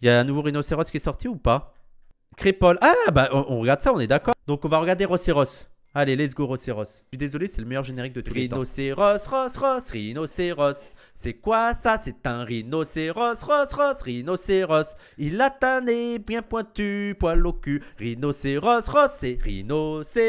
Y'a un nouveau rhinocéros qui est sorti ou pas Crépole. Ah, bah on, regarde ça, on est d'accord. Donc on va regarder Rocéros. Allez, let's go, Rocéros. Je suis désolé, c'est le meilleur générique de tout. Rhinocéros, Ros, Rhinocéros. C'est quoi ça C'est un rhinocéros, ross ross Rhinocéros. Il a un nez bien pointu, poil au cul. Rhinocéros, ross c'est Rhinocéros.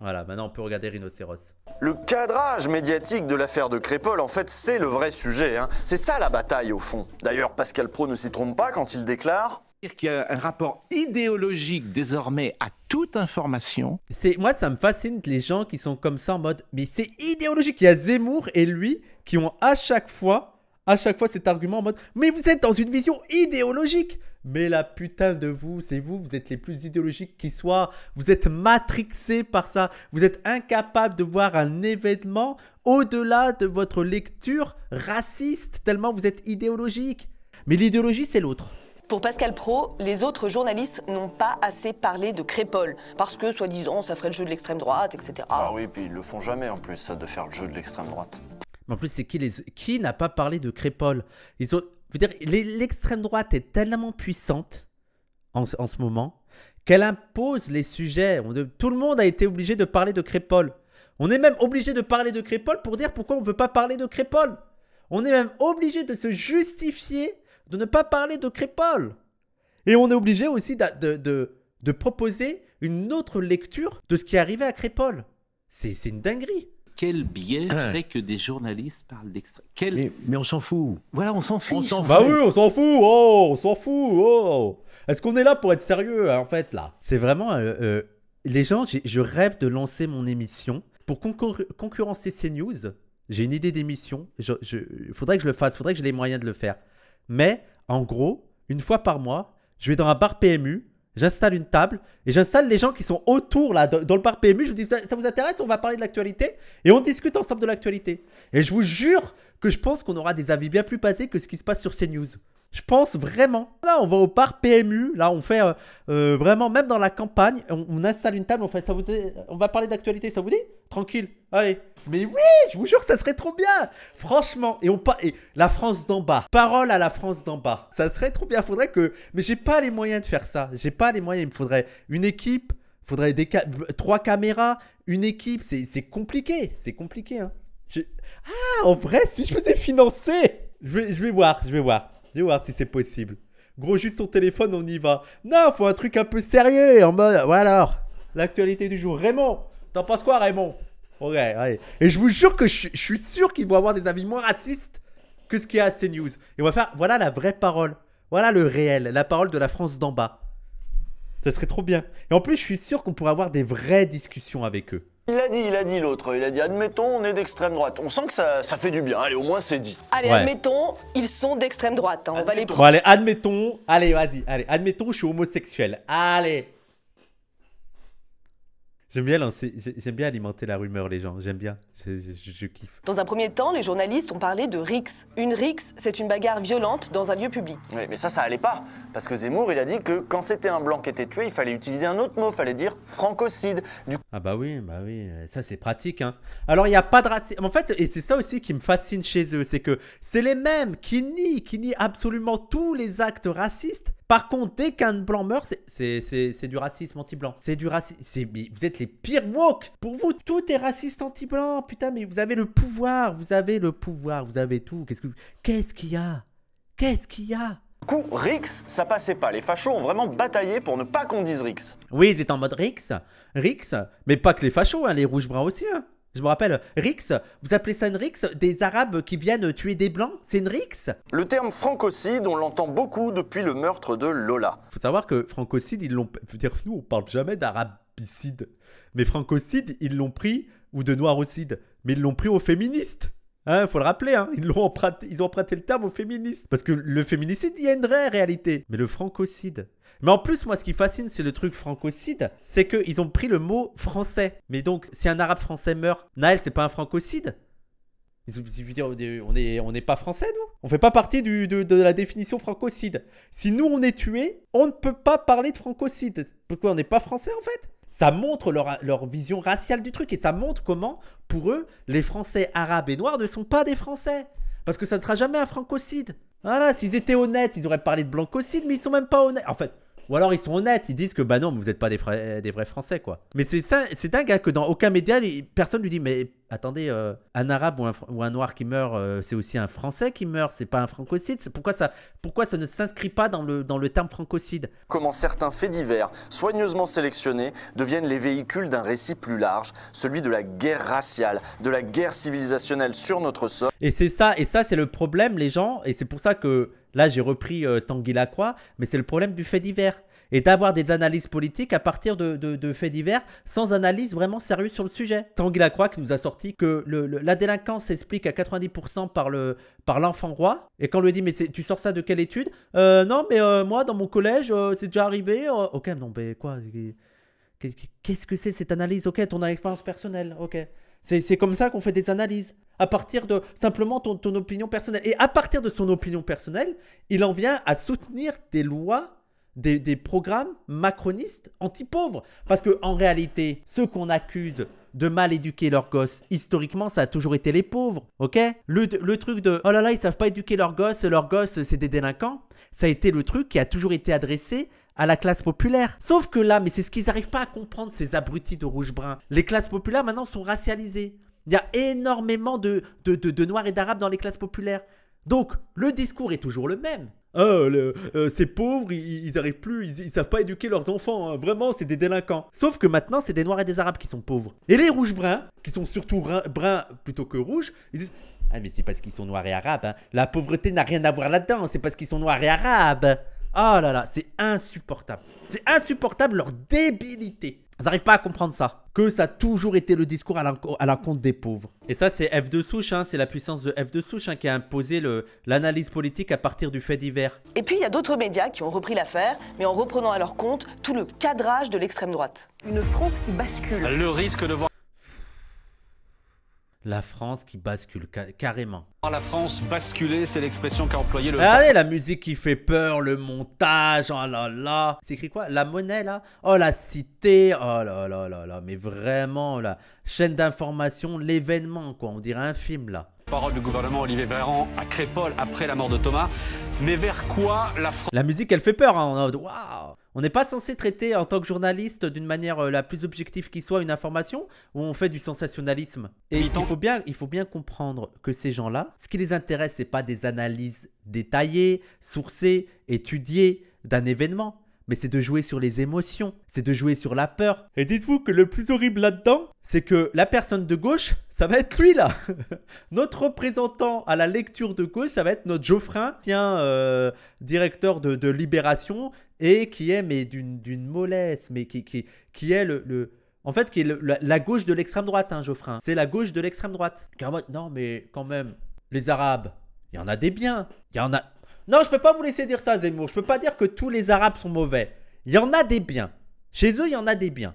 Voilà, maintenant on peut regarder Rhinocéros. Le cadrage médiatique de l'affaire de Crépole, en fait, c'est le vrai sujet. Hein. C'est ça la bataille au fond. D'ailleurs, Pascal Pro ne s'y trompe pas quand il déclare qu'il y a un rapport idéologique désormais à toute information. C'est moi ça me fascine les gens qui sont comme ça en mode mais c'est idéologique. Il y a Zemmour et lui qui ont à chaque fois à chaque fois cet argument en mode Mais vous êtes dans une vision idéologique Mais la putain de vous, c'est vous, vous êtes les plus idéologiques qui soient. Vous êtes matrixés par ça. Vous êtes incapable de voir un événement au-delà de votre lecture raciste, tellement vous êtes idéologique. Mais l'idéologie, c'est l'autre. Pour Pascal Pro, les autres journalistes n'ont pas assez parlé de Crépole, parce que, soi-disant, ça ferait le jeu de l'extrême droite, etc. Ah oui, puis ils le font jamais en plus, ça, de faire le jeu de l'extrême droite. Mais en plus, c'est qui n'a pas parlé de Crépole Ils ont, dire, l'extrême droite est tellement puissante en, ce moment qu'elle impose les sujets. tout le monde a été obligé de parler de Crépole. On est même obligé de parler de Crépole pour dire pourquoi on ne veut pas parler de Crépole. On est même obligé de se justifier de ne pas parler de Crépole. Et on est obligé aussi de, proposer une autre lecture de ce qui est arrivé à Crépole. C'est une dinguerie quel biais hein. fait que des journalistes parlent d'extrême mais, on s'en fout. Voilà, on s'en bah fout. bah oui, on s'en fout. Oh, on s'en fout. Oh. Est-ce qu'on est là pour être sérieux hein, en fait là C'est vraiment euh, euh, les gens. Je rêve de lancer mon émission pour concurrencer CNews. J'ai une idée d'émission. Il faudrait que je le fasse. Il Faudrait que j'ai les moyens de le faire. Mais en gros, une fois par mois, je vais dans un bar PMU J'installe une table et j'installe les gens qui sont autour là dans le parc PMU. Je vous dis ça, vous intéresse On va parler de l'actualité et on discute ensemble de l'actualité. Et je vous jure que je pense qu'on aura des avis bien plus basés que ce qui se passe sur CNews. Je pense vraiment. Là, on va au parc PMU. Là, on fait euh, euh, vraiment, même dans la campagne, on, installe une table. On fait, ça vous, on va parler d'actualité. Ça vous dit Tranquille. Allez. Mais oui, je vous jure, ça serait trop bien. Franchement. Et on pas. Et la France d'en bas. Parole à la France d'en bas. Ça serait trop bien. Faudrait que. Mais j'ai pas les moyens de faire ça. J'ai pas les moyens. Il me faudrait une équipe. faudrait des trois caméras. Une équipe. C'est compliqué. C'est compliqué. Hein. Ah, en vrai, si je faisais financer. Je vais, voir. Je vais voir. Je vais voir si c'est possible. Gros, juste son téléphone, on y va. Non, faut un truc un peu sérieux. En mode. Voilà. L'actualité du jour. Raymond. T'en penses quoi, Raymond Ouais, ouais. Et je vous jure que je, suis sûr qu'ils vont avoir des avis moins racistes que ce qu'il y a à CNews. Et on va faire, voilà la vraie parole. Voilà le réel, la parole de la France d'en bas. Ça serait trop bien. Et en plus, je suis sûr qu'on pourrait avoir des vraies discussions avec eux. Il a dit, il a dit l'autre, il a dit admettons on est d'extrême droite. On sent que ça, ça fait du bien, allez au moins c'est dit. Allez, admettons, ils sont d'extrême droite. Hein. On va les allez, admettons. Allez, vas-y. Allez, admettons, je suis homosexuel. Allez. J'aime bien, j'aime bien alimenter la rumeur, les gens. J'aime bien. Je, kiffe. Dans un premier temps, les journalistes ont parlé de rix. Une rix, c'est une bagarre violente dans un lieu public. mais ça, ça allait pas. Parce que Zemmour, il a dit que quand c'était un blanc qui était tué, il fallait utiliser un autre mot. Il fallait dire francocide. Ah, bah oui, bah oui. Euh, ça, c'est pratique. Hein. Alors, il n'y a pas de racisme. En fait, et c'est ça aussi qui me fascine chez eux. C'est que c'est les mêmes qui nient, qui nient absolument tous les actes racistes par contre, dès qu'un blanc meurt, c'est du racisme anti-blanc. C'est du racisme. Vous êtes les pires woke. Pour vous, tout est raciste anti-blanc. Putain, mais vous avez le pouvoir. Vous avez le pouvoir. Vous avez tout. Qu'est-ce qu'il y a Qu'est-ce qu'il y a Du coup, Rix, ça passait pas. Les fachos ont vraiment bataillé pour ne pas qu'on dise Rix. Oui, ils étaient en mode Rix, Rix, mais pas que les fachos, hein, les rouges bras aussi. Hein. Je me rappelle, Rix, vous appelez ça une Rix Des Arabes qui viennent tuer des Blancs C'est une Rix Le terme francocide, on l'entend beaucoup depuis le meurtre de Lola. Faut savoir que francocide, ils l'ont. dire, nous, on parle jamais d'arabicide. Mais francocide, ils l'ont pris, ou de noirocide, mais ils l'ont pris aux féministes. Hein, faut le rappeler, hein, ils, ont ils ont emprunté le terme aux féministes. Parce que le féminicide, il y a une vraie réalité. Mais le francocide, mais en plus, moi, ce qui fascine, c'est le truc francocide, c'est qu'ils ont pris le mot français. Mais donc, si un arabe français meurt, Naël, c'est pas un francocide ont veulent dire, on n'est pas français, nous On fait pas partie du, de, la définition francocide. Si nous, on est tué, on ne peut pas parler de francocide. Pourquoi on n'est pas français, en fait ça montre leur, vision raciale du truc et ça montre comment, pour eux, les Français arabes et noirs ne sont pas des Français. Parce que ça ne sera jamais un francocide. Voilà, s'ils étaient honnêtes, ils auraient parlé de blancocide, mais ils sont même pas honnêtes. En fait, ou alors ils sont honnêtes, ils disent que bah non, vous n'êtes pas des, des, vrais Français quoi. Mais c'est ça, c'est dingue hein, que dans aucun média, personne lui dit mais attendez, euh, un Arabe ou un, Noir qui meurt, euh, c'est aussi un Français qui meurt, c'est pas un francocide. Pourquoi ça, pourquoi ça ne s'inscrit pas dans le, dans le terme francocide Comment certains faits divers, soigneusement sélectionnés, deviennent les véhicules d'un récit plus large, celui de la guerre raciale, de la guerre civilisationnelle sur notre sol. Et c'est ça, et ça c'est le problème les gens, et c'est pour ça que Là, j'ai repris euh, Tanguy Lacroix, mais c'est le problème du fait divers. Et d'avoir des analyses politiques à partir de, faits divers sans analyse vraiment sérieuse sur le sujet. Tanguy Lacroix qui nous a sorti que la délinquance s'explique à 90% par le par l'enfant roi. Et quand on lui dit mais tu sors ça de quelle étude euh, Non mais euh, moi dans mon collège c'est déjà arrivé. ok non mais quoi Qu'est-ce que c'est cette analyse Ok ton expérience personnelle. Ok. C'est comme ça qu'on fait des analyses, à partir de simplement ton, opinion personnelle. Et à partir de son opinion personnelle, il en vient à soutenir des lois, des, programmes macronistes anti-pauvres. Parce qu'en réalité, ceux qu'on accuse de mal éduquer leurs gosses. Historiquement, ça a toujours été les pauvres, ok le, le, truc de oh là là, ils savent pas éduquer leurs gosses, leurs gosses, c'est des délinquants. Ça a été le truc qui a toujours été adressé à la classe populaire. Sauf que là, mais c'est ce qu'ils n'arrivent pas à comprendre, ces abrutis de rouge-brun. Les classes populaires maintenant sont racialisées. Il y a énormément de, de, noirs et d'arabes dans les classes populaires. Donc, le discours est toujours le même. Oh, ces pauvres, ils, n'arrivent plus, ils, ne savent pas éduquer leurs enfants. Hein. Vraiment, c'est des délinquants. Sauf que maintenant, c'est des noirs et des arabes qui sont pauvres. Et les rouges bruns, qui sont surtout bruns, plutôt que rouges, ils disent Ah, mais c'est parce qu'ils sont noirs et arabes. Hein. La pauvreté n'a rien à voir là-dedans, c'est parce qu'ils sont noirs et arabes. Ah là là, c'est insupportable. C'est insupportable leur débilité. Ils n'arrivent pas à comprendre ça. Que ça a toujours été le discours à l'encontre des pauvres. Et ça, c'est F de souche, hein. c'est la puissance de F de souche hein, qui a imposé l'analyse politique à partir du fait divers. Et puis, il y a d'autres médias qui ont repris l'affaire, mais en reprenant à leur compte tout le cadrage de l'extrême droite. Une France qui bascule. Le risque de voir la France qui bascule carrément. carrément. Oh, la France basculer, c'est l'expression qu'a employé le. Ah, regardez la musique qui fait peur, le montage, oh là là. C'est écrit quoi La monnaie là Oh la cité, oh là là là là. Mais vraiment, la chaîne d'information, l'événement quoi, on dirait un film là. Parole du gouvernement Olivier Véran à Crépole après la mort de Thomas. Mais vers quoi la France. La musique elle fait peur, hein. Waouh on n'est pas censé traiter en tant que journaliste d'une manière euh, la plus objective qui soit une information où on fait du sensationnalisme. Et il faut bien, il faut bien comprendre que ces gens-là, ce qui les intéresse, c'est pas des analyses détaillées, sourcées, étudiées d'un événement, mais c'est de jouer sur les émotions, c'est de jouer sur la peur. Et dites-vous que le plus horrible là-dedans, c'est que la personne de gauche, ça va être lui là. notre représentant à la lecture de gauche, ça va être notre Geoffrin, tiens, euh, directeur de Libération, et qui est mais d'une mollesse, mais qui, est le, en fait, qui est la, gauche de l'extrême droite, hein, Geoffrin. C'est la gauche de l'extrême droite. non, mais quand même, les Arabes, il y en a des biens. Il y en a. Non, je peux pas vous laisser dire ça, Zemmour. Je peux pas dire que tous les Arabes sont mauvais. Il y en a des biens. Chez eux, il y en a des biens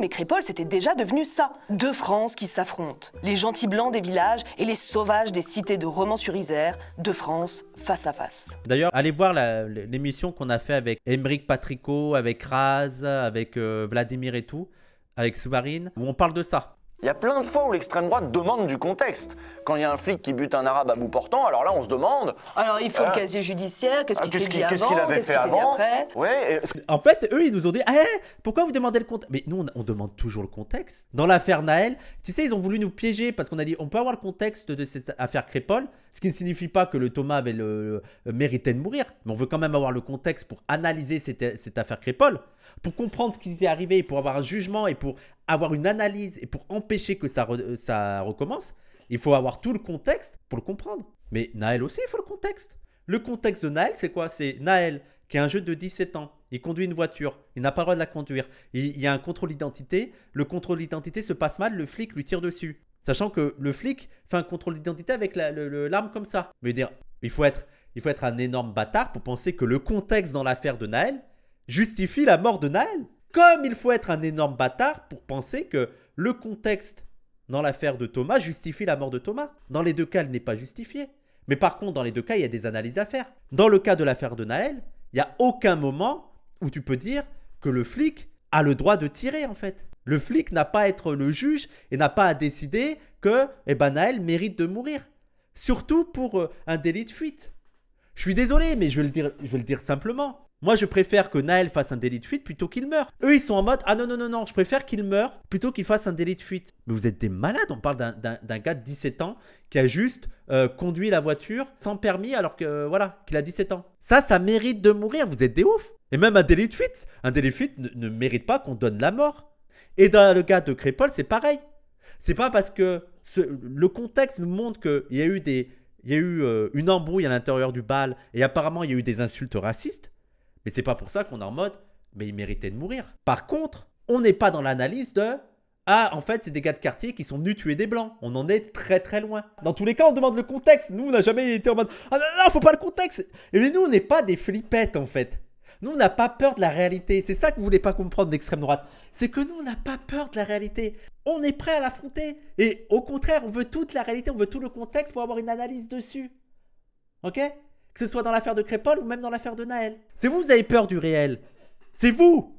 mais Crépole, c'était déjà devenu ça. Deux France qui s'affrontent. Les gentils blancs des villages et les sauvages des cités de Romans-sur-Isère. Deux France face à face. D'ailleurs, allez voir l'émission qu'on a fait avec Émeric Patricot, avec Raz, avec euh, Vladimir et tout, avec Souvarine où on parle de ça. Il y a plein de fois où l'extrême droite demande du contexte. Quand il y a un flic qui bute un arabe à bout portant, alors là on se demande. Alors il faut le euh, casier judiciaire, qu'est-ce qu'il s'est dit avant, qu'est-ce qu'il avait fait après ouais, En fait, eux ils nous ont dit Eh, pourquoi vous demandez le contexte Mais nous on, demande toujours le contexte. Dans l'affaire Naël, tu sais, ils ont voulu nous piéger parce qu'on a dit on peut avoir le contexte de cette affaire Crépole, ce qui ne signifie pas que le Thomas avait le, méritait de mourir, mais on veut quand même avoir le contexte pour analyser cette, affaire Crépole pour comprendre ce qui s'est arrivé, pour avoir un jugement et pour avoir une analyse et pour empêcher que ça, euh, ça recommence, il faut avoir tout le contexte pour le comprendre. Mais Naël aussi, il faut le contexte. Le contexte de Naël, c'est quoi C'est Naël qui est un jeune de 17 ans. Il conduit une voiture. Il n'a pas le droit de la conduire. Il, y a un contrôle d'identité. Le contrôle d'identité se passe mal. Le flic lui tire dessus. Sachant que le flic fait un contrôle d'identité avec l'arme l'arme comme ça. Mais dire, il faut être il faut être un énorme bâtard pour penser que le contexte dans l'affaire de Naël justifie la mort de Naël. Comme il faut être un énorme bâtard pour penser que le contexte dans l'affaire de Thomas justifie la mort de Thomas. Dans les deux cas, elle n'est pas justifiée. Mais par contre, dans les deux cas, il y a des analyses à faire. Dans le cas de l'affaire de Naël, il n'y a aucun moment où tu peux dire que le flic a le droit de tirer en fait. Le flic n'a pas à être le juge et n'a pas à décider que eh ben, Naël mérite de mourir. Surtout pour euh, un délit de fuite. Je suis désolé, mais je vais le dire simplement. Moi, je préfère que Naël fasse un délit de fuite plutôt qu'il meure. Eux, ils sont en mode Ah non, non, non, non, je préfère qu'il meure plutôt qu'il fasse un délit de fuite. Mais vous êtes des malades, on parle d'un gars de 17 ans qui a juste euh, conduit la voiture sans permis alors que, euh, voilà, qu'il a 17 ans. Ça, ça mérite de mourir, vous êtes des oufs. Et même un délit de fuite, un délit de fuite ne, mérite pas qu'on donne la mort. Et dans le cas de Crépol, c'est pareil. C'est pas parce que le contexte nous montre qu'il y a eu des. Il y a eu euh, une embrouille à l'intérieur du bal et apparemment il y a eu des insultes racistes mais c'est pas pour ça qu'on est en mode, mais il méritait de mourir. Par contre, on n'est pas dans l'analyse de ah, en fait, c'est des gars de quartier qui sont venus tuer des blancs. On en est très très loin. Dans tous les cas, on demande le contexte. Nous, on n'a jamais été en mode Ah non, non, faut pas le contexte. Et eh nous, on n'est pas des flippettes en fait. Nous, on n'a pas peur de la réalité. C'est ça que vous voulez pas comprendre d'extrême droite. C'est que nous, on n'a pas peur de la réalité. On est prêt à l'affronter. Et au contraire, on veut toute la réalité, on veut tout le contexte pour avoir une analyse dessus. Ok que ce soit dans l'affaire de Crépol ou même dans l'affaire de Naël. C'est vous, vous avez peur du réel. C'est vous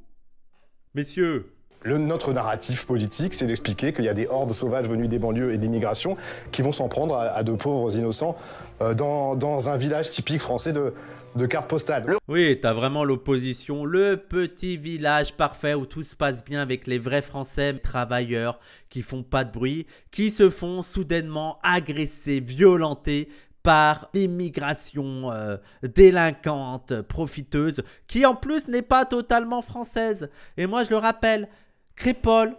Messieurs notre narratif politique, c'est d'expliquer qu'il y a des hordes sauvages venues des banlieues et d'immigration qui vont s'en prendre à, de pauvres innocents euh, dans, un village typique français de, de carte postale. Oui, t'as vraiment l'opposition, le petit village parfait où tout se passe bien avec les vrais Français travailleurs qui font pas de bruit, qui se font soudainement agresser, violenter par immigration euh, délinquante, profiteuse, qui en plus n'est pas totalement française. Et moi, je le rappelle, Crépole,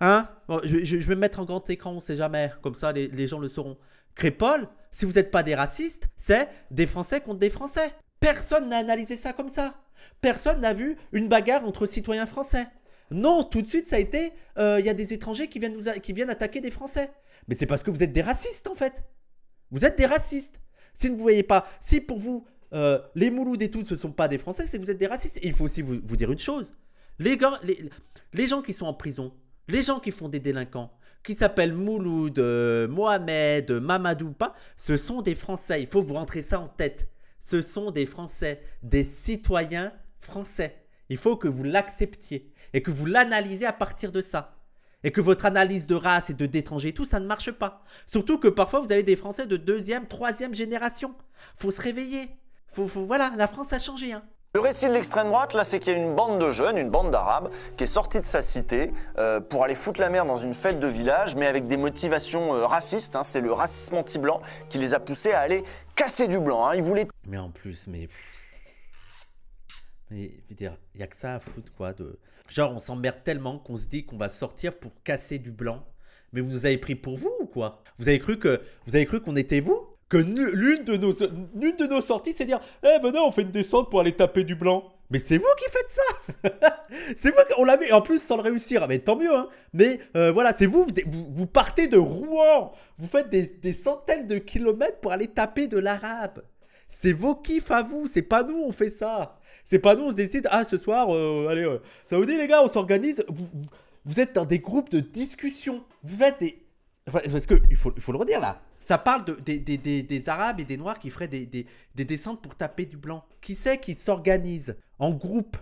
hein je, vais me mettre en grand écran, on sait jamais, comme ça les, gens le sauront. Crépole, si vous n'êtes pas des racistes, c'est des Français contre des Français. Personne n'a analysé ça comme ça. Personne n'a vu une bagarre entre citoyens français. Non, tout de suite, ça a été, euh, il y a des étrangers qui viennent, nous qui viennent attaquer des Français. Mais c'est parce que vous êtes des racistes, en fait. Vous êtes des racistes. Si vous voyez pas, si pour vous, euh, les Moulouds et tout ne sont pas des Français, c'est que vous êtes des racistes. il faut aussi vous, dire une chose. Les, les, gens qui sont en prison, les gens qui font des délinquants, qui s'appellent Mouloud, euh, Mohamed, Mamadou, pas, ce sont des Français. Il faut vous rentrer ça en tête. Ce sont des Français, des citoyens français. Il faut que vous l'acceptiez et que vous l'analysez à partir de ça et que votre analyse de race et de d'étrangers, tout ça ne marche pas. Surtout que parfois vous avez des Français de deuxième, troisième génération. Faut se réveiller. voilà, la France a changé. Hein. Le récit de l'extrême droite, là, c'est qu'il y a une bande de jeunes, une bande d'arabes, qui est sortie de sa cité euh, pour aller foutre la mer dans une fête de village, mais avec des motivations euh, racistes. Hein. c'est le racisme anti-blanc qui les a poussés à aller casser du blanc. Hein. ils voulaient. Mais en plus, mais. Mais veux dire, il n'y a que ça à foutre, quoi. De... Genre, on s'emmerde tellement qu'on se dit qu'on va sortir pour casser du blanc. Mais vous nous avez pris pour vous ou quoi Vous avez cru que vous avez cru qu'on était vous Que l'une de nos l'une de nos sorties, c'est dire, eh ben on fait une descente pour aller taper du blanc. Mais c'est vous qui faites ça C'est vous qu'on l'avait, en plus sans le réussir, ah, mais tant mieux, hein Mais euh, voilà, c'est vous, vous, partez de Rouen, vous faites des, des centaines de kilomètres pour aller taper de l'arabe. C'est vos kiffs à vous, c'est pas nous, on fait ça c'est pas nous, on se décide, ah, ce soir, euh, allez, euh. ça vous dit, les gars, on s'organise. Vous, êtes dans des groupes de discussion. Vous faites des. parce que, il faut, il faut le redire là. Ça parle de, des, des, des, des, Arabes et des Noirs qui feraient des, descentes pour taper du blanc. Qui c'est qui s'organise en groupe,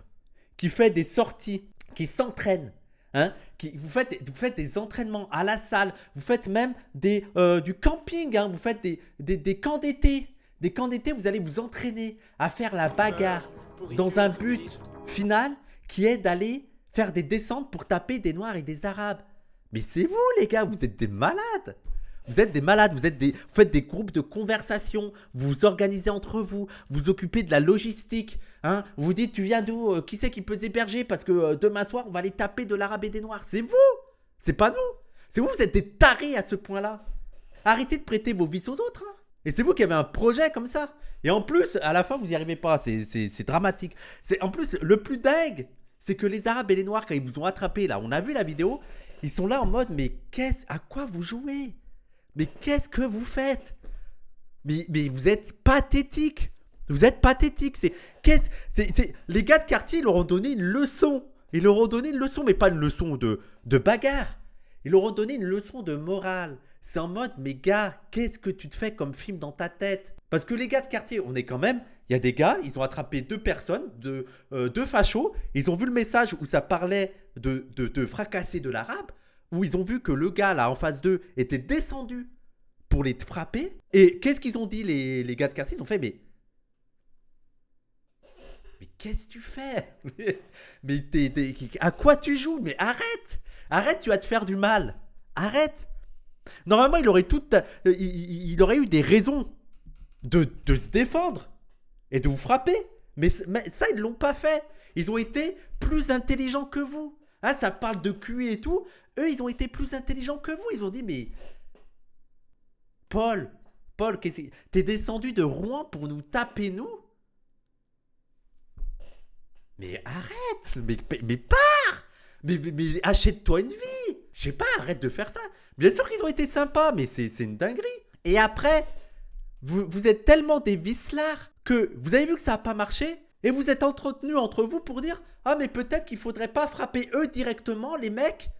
qui fait des sorties, qui s'entraîne Hein, qui, vous, faites, vous faites des entraînements à la salle, vous faites même des, euh, du camping, hein, vous faites des, des, des camps d'été. Des camps d'été, vous allez vous entraîner à faire la bagarre, dans un but final qui est d'aller faire des descentes pour taper des Noirs et des Arabes. Mais c'est vous, les gars, vous êtes des malades. Vous êtes des malades, vous, êtes des, faites des groupes de conversation, vous vous organisez entre vous, vous occupez de la logistique. Hein vous dites, tu viens d'où euh, Qui c'est qui peut héberger Parce que euh, demain soir, on va aller taper de l'arabe et des noirs. C'est vous C'est pas nous C'est vous, vous êtes des tarés à ce point-là. Arrêtez de prêter vos vices aux autres. Hein. Et c'est vous qui avez un projet comme ça. Et en plus, à la fin, vous n'y arrivez pas. C'est dramatique. C'est En plus, le plus dingue, c'est que les Arabes et les Noirs, quand ils vous ont attrapé, là, on a vu la vidéo, ils sont là en mode, mais quest à quoi vous jouez Mais qu'est-ce que vous faites mais, vous êtes pathétique. Vous êtes pathétique. C'est, qu'est-ce, les gars de quartier, ils leur ont donné une leçon. Ils leur ont donné une leçon, mais pas une leçon de, de bagarre. Ils leur ont donné une leçon de morale. C'est en mode, mais gars, qu'est-ce que tu te fais comme film dans ta tête Parce que les gars de quartier, on est quand même. Il y a des gars, ils ont attrapé deux personnes, deux, euh, deux fachos. Ils ont vu le message où ça parlait de, de, fracasser de l'arabe, où ils ont vu que le gars là en face d'eux était descendu pour les frapper. Et qu'est-ce qu'ils ont dit, les, gars de quartier Ils ont fait, mais. Mais qu'est-ce que tu fais Mais, à quoi tu joues Mais arrête Arrête, tu vas te faire du mal Arrête Normalement, il aurait, tout, euh, il, aurait eu des raisons de, se défendre et de vous frapper. Mais, ça, ils ne l'ont pas fait. Ils ont été plus intelligents que vous. Hein, ça parle de QI et tout. Eux, ils ont été plus intelligents que vous. Ils ont dit, mais... Paul, Paul, t'es descendu de Rouen pour nous taper, nous Mais arrête Mais, mais pars mais, achète-toi une vie Je sais pas, arrête de faire ça Bien sûr qu'ils ont été sympas, mais c'est une dinguerie. Et après, vous, êtes tellement des vicelards que vous avez vu que ça n'a pas marché et vous êtes entretenus entre vous pour dire Ah, mais peut-être qu'il faudrait pas frapper eux directement, les mecs,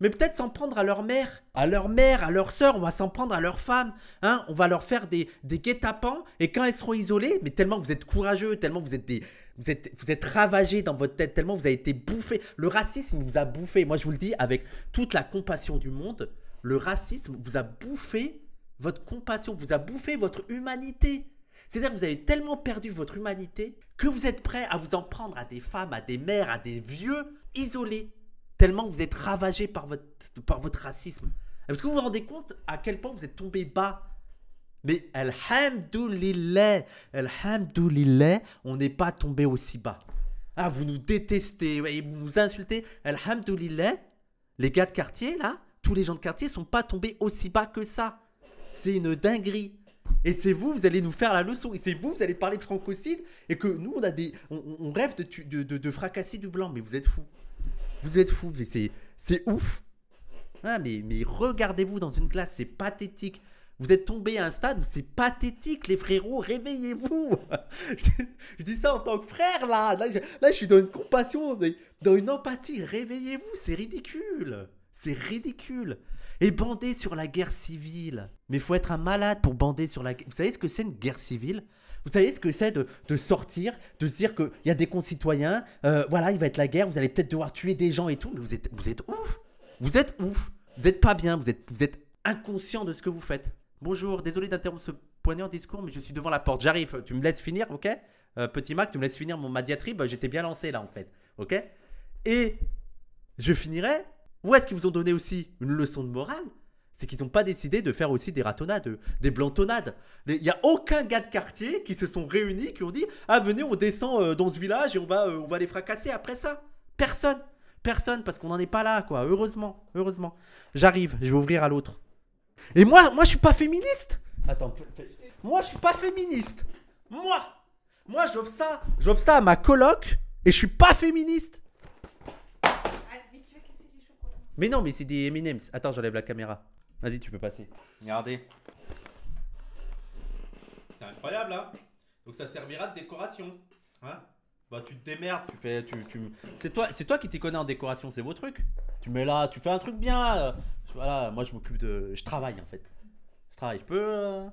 mais peut-être s'en prendre à leur mère, à leur mère, à leur sœur, on va s'en prendre à leur femme, hein, on va leur faire des, guet-apens, et quand elles seront isolées, mais tellement vous êtes courageux, tellement vous êtes des, vous êtes, vous êtes ravagé dans votre tête, tellement vous avez été bouffés, Le racisme vous a bouffé. Moi, je vous le dis avec toute la compassion du monde le racisme vous a bouffé votre compassion, vous a bouffé votre humanité. C'est-à-dire que vous avez tellement perdu votre humanité que vous êtes prêt à vous en prendre à des femmes, à des mères, à des vieux isolés, tellement vous êtes ravagé par votre, par votre racisme. Est-ce que vous vous rendez compte à quel point vous êtes tombés bas Mais alhamdoulilah, alhamdoulilah, on n'est pas tombé aussi bas. Ah, vous nous détestez, vous nous insultez. Alhamdoulilah, les gars de quartier, là, tous les gens de quartier sont pas tombés aussi bas que ça. C'est une dinguerie. Et c'est vous, vous allez nous faire la leçon. Et c'est vous, vous allez parler de francocide et que nous, on a des, on, rêve de, de, de, de, fracasser du blanc. Mais vous êtes fous. Vous êtes fous. Mais c'est, c'est ouf. Ah, mais, mais regardez-vous dans une classe, c'est pathétique. Vous êtes tombé à un stade où c'est pathétique, les frérots, réveillez-vous. je dis ça en tant que frère, là. Là je, là, je suis dans une compassion, dans une empathie. Réveillez-vous, c'est ridicule. C'est ridicule. Et bander sur la guerre civile. Mais il faut être un malade pour bander sur la guerre. Vous savez ce que c'est une guerre civile Vous savez ce que c'est de, sortir, de se dire qu'il y a des concitoyens, euh, voilà, il va être la guerre, vous allez peut-être devoir tuer des gens et tout. Mais vous êtes, vous êtes ouf. Vous êtes ouf. Vous êtes pas bien. Vous êtes, vous êtes inconscient de ce que vous faites. Bonjour, désolé d'interrompre ce poignard discours, mais je suis devant la porte. J'arrive. Tu me laisses finir, ok euh, Petit Mac, tu me laisses finir mon madiatrie J'étais bien lancé là, en fait. Ok Et je finirai où est-ce qu'ils vous ont donné aussi une leçon de morale C'est qu'ils n'ont pas décidé de faire aussi des ratonnades, des blantonnades. Il n'y a aucun gars de quartier qui se sont réunis, qui ont dit Ah, venez, on descend euh, dans ce village et on va, euh, on va les fracasser après ça. Personne Personne, parce qu'on n'en est pas là, quoi. Heureusement, heureusement. J'arrive, je vais ouvrir à l'autre. Et moi, moi, je suis pas féministe Attends, moi, je suis pas féministe Moi Moi, j'offre ça, à ma coloc et je suis pas féministe mais non, mais c'est des M&M's. Attends, j'enlève la caméra. Vas-y, tu peux passer. Regardez. C'est incroyable, hein Donc ça servira de décoration. Hein bah tu te démerdes, tu fais... Tu, tu... C'est toi, toi qui t'y connais en décoration, c'est vos trucs. Tu mets là, tu fais un truc bien. Euh. Voilà, moi je m'occupe de... Je travaille en fait. Je travaille, je peux... Euh.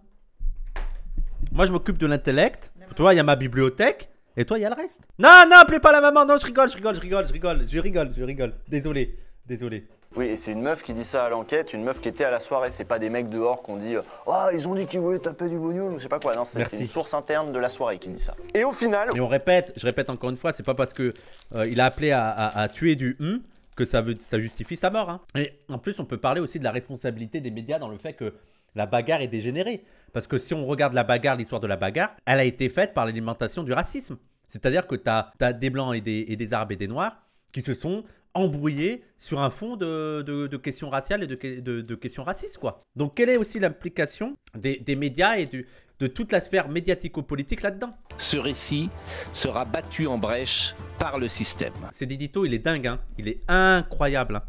Moi je m'occupe de l'intellect. Toi, il y a ma bibliothèque. Et toi, il y a le reste. Non, non, appelez pas la maman. Non, je rigole, je rigole, je rigole, je rigole. Je rigole, je rigole. Désolé. Désolé. Oui, et c'est une meuf qui dit ça à l'enquête, une meuf qui était à la soirée. C'est pas des mecs dehors qu'on dit euh, Ah, ils ont dit qu'ils voulaient taper du bonhomme ou je sais pas quoi. Non, c'est une source interne de la soirée qui dit ça. Et au final. Et on répète, je répète encore une fois, c'est pas parce que euh, il a appelé à, tuer du hum que ça, ça justifie sa mort. Hein. Et en plus, on peut parler aussi de la responsabilité des médias dans le fait que la bagarre est dégénérée. Parce que si on regarde la bagarre, l'histoire de la bagarre, elle a été faite par l'alimentation du racisme. C'est-à-dire que tu as, des blancs et des, et des arabes et des noirs qui se sont embrouillé sur un fond de, questions raciales et de, questions racistes, quoi. Donc, quelle est aussi l'implication des, médias et de toute la sphère médiatico-politique là-dedans Ce récit sera battu en brèche par le système. c'est dédito il est dingue, hein. Il est incroyable, hein.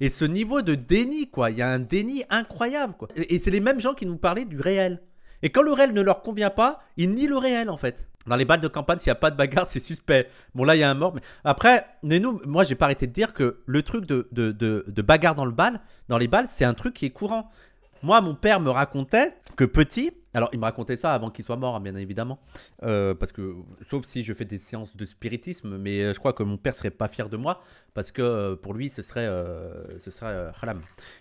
Et ce niveau de déni, quoi, il y a un déni incroyable, et c'est les mêmes gens qui nous parlaient du réel. Et quand le réel ne leur convient pas, ils nient le réel, en fait. Dans les balles de campagne, s'il n'y a pas de bagarre, c'est suspect. Bon, là, il y a un mort. Mais... Après, Nenou, moi, j'ai pas arrêté de dire que le truc de, de, bagarre dans, le bal, dans les balles, c'est un truc qui est courant. Moi, mon père me racontait que petit, alors il me racontait ça avant qu'il soit mort, hein, bien évidemment, euh, parce que sauf si je fais des séances de spiritisme, mais euh, je crois que mon père serait pas fier de moi parce que euh, pour lui, ce serait, euh, ce serait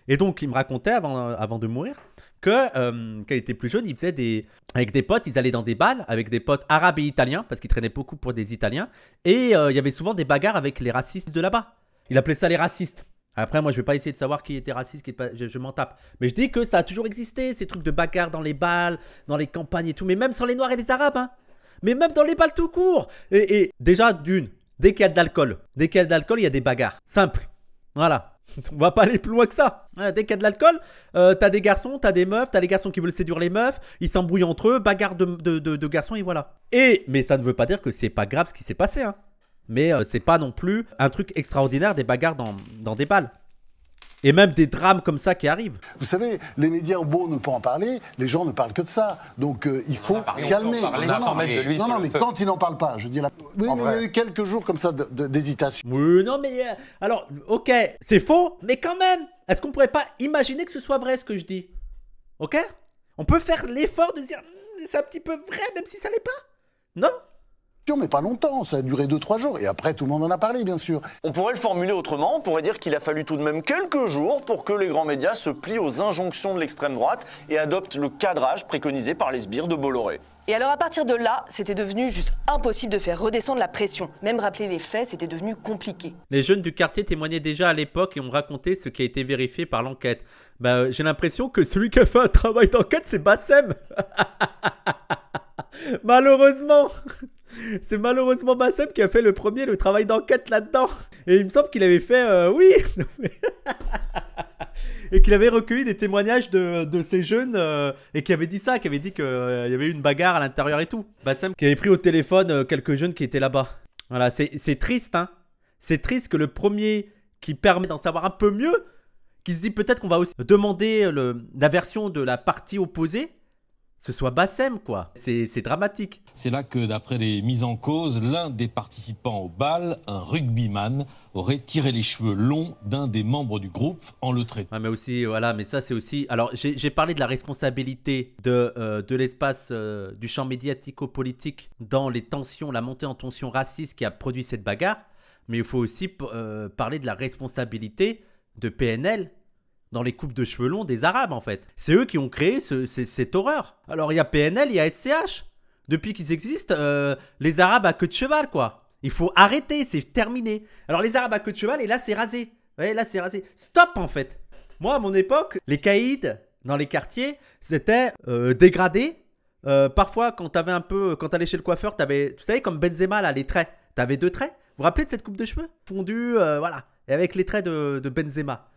Et donc, il me racontait avant, avant de mourir que euh, quand il était plus jeune, il faisait des. Avec des potes, ils allaient dans des balles, avec des potes arabes et italiens, parce qu'il traînait beaucoup pour des italiens. Et euh, il y avait souvent des bagarres avec les racistes de là-bas. Il appelait ça les racistes. Après, moi, je vais pas essayer de savoir qui était raciste, qui je, m'en tape. Mais je dis que ça a toujours existé, ces trucs de bagarres dans les balles, dans les campagnes et tout, mais même sans les Noirs et les Arabes, hein. Mais même dans les balles tout court. Et, et déjà, d'une, dès qu'il y a de l'alcool, dès qu'il y a de l'alcool, il y a des bagarres. Simple. Voilà. On va pas aller plus loin que ça. Hein, dès qu'il y a de l'alcool, euh, t'as des garçons, t'as des meufs, t'as des garçons qui veulent séduire les meufs, ils s'embrouillent entre eux, bagarre de, garçons et voilà. Et, mais ça ne veut pas dire que c'est pas grave ce qui s'est passé, hein. Mais euh, c'est pas non plus un truc extraordinaire des bagarres dans des balles et même des drames comme ça qui arrivent. Vous savez, les médias ont beau ne pas en parler, les gens ne parlent que de ça. Donc euh, il faut calmer. non, non, mais, quand ils n'en parlent pas, je dis là. La... Oui, il y a eu quelques jours comme ça d'hésitation. Oui, non, mais euh, alors, ok, c'est faux, mais quand même, est-ce qu'on pourrait pas imaginer que ce soit vrai ce que je dis Ok On peut faire l'effort de dire hmm, c'est un petit peu vrai, même si ça l'est pas Non mais pas longtemps, ça a duré 2-3 jours. Et après, tout le monde en a parlé, bien sûr. On pourrait le formuler autrement, on pourrait dire qu'il a fallu tout de même quelques jours pour que les grands médias se plient aux injonctions de l'extrême droite et adoptent le cadrage préconisé par les sbires de Bolloré. Et alors à partir de là, c'était devenu juste impossible de faire redescendre la pression. Même rappeler les faits, c'était devenu compliqué. Les jeunes du quartier témoignaient déjà à l'époque et ont raconté ce qui a été vérifié par l'enquête. Bah, euh, j'ai l'impression que celui qui a fait un travail d'enquête, c'est Bassem. Malheureusement. C'est malheureusement Bassem qui a fait le premier le travail d'enquête là-dedans. Et il me semble qu'il avait fait euh, oui Et qu'il avait recueilli des témoignages de, de ces jeunes euh, et qui avait dit ça, qui avait dit qu'il euh, y avait eu une bagarre à l'intérieur et tout. Bassem qui avait pris au téléphone quelques jeunes qui étaient là-bas. Voilà, c'est triste, hein. C'est triste que le premier qui permet d'en savoir un peu mieux, qui se dit peut-être qu'on va aussi demander le, la version de la partie opposée, ce soit Bassem, quoi. C'est dramatique. C'est là que, d'après les mises en cause, l'un des participants au bal, un rugbyman, aurait tiré les cheveux longs d'un des membres du groupe en le traitant. Ah, mais aussi, voilà, mais ça, c'est aussi. Alors, j'ai parlé de la responsabilité de, euh, de l'espace euh, du champ médiatico-politique dans les tensions, la montée en tension raciste qui a produit cette bagarre. Mais il faut aussi euh, parler de la responsabilité de PNL dans les coupes de cheveux longs des Arabes en fait. C'est eux qui ont créé cette, horreur. Alors il y a PNL, il y a SCH. Depuis qu'ils existent, euh, les Arabes à queue de cheval quoi. Il faut arrêter, c'est terminé. Alors les Arabes à queue de cheval et là c'est rasé. Ouais, là c'est rasé. Stop en fait. Moi à mon époque, les caïds dans les quartiers, c'était euh, dégradé. Euh, parfois quand t'avais un peu, quand t'allais chez le coiffeur, t'avais, vous savez comme Benzema là, les traits. T'avais deux traits. Vous vous rappelez de cette coupe de cheveux fondue, voilà, et avec les traits de Benzema.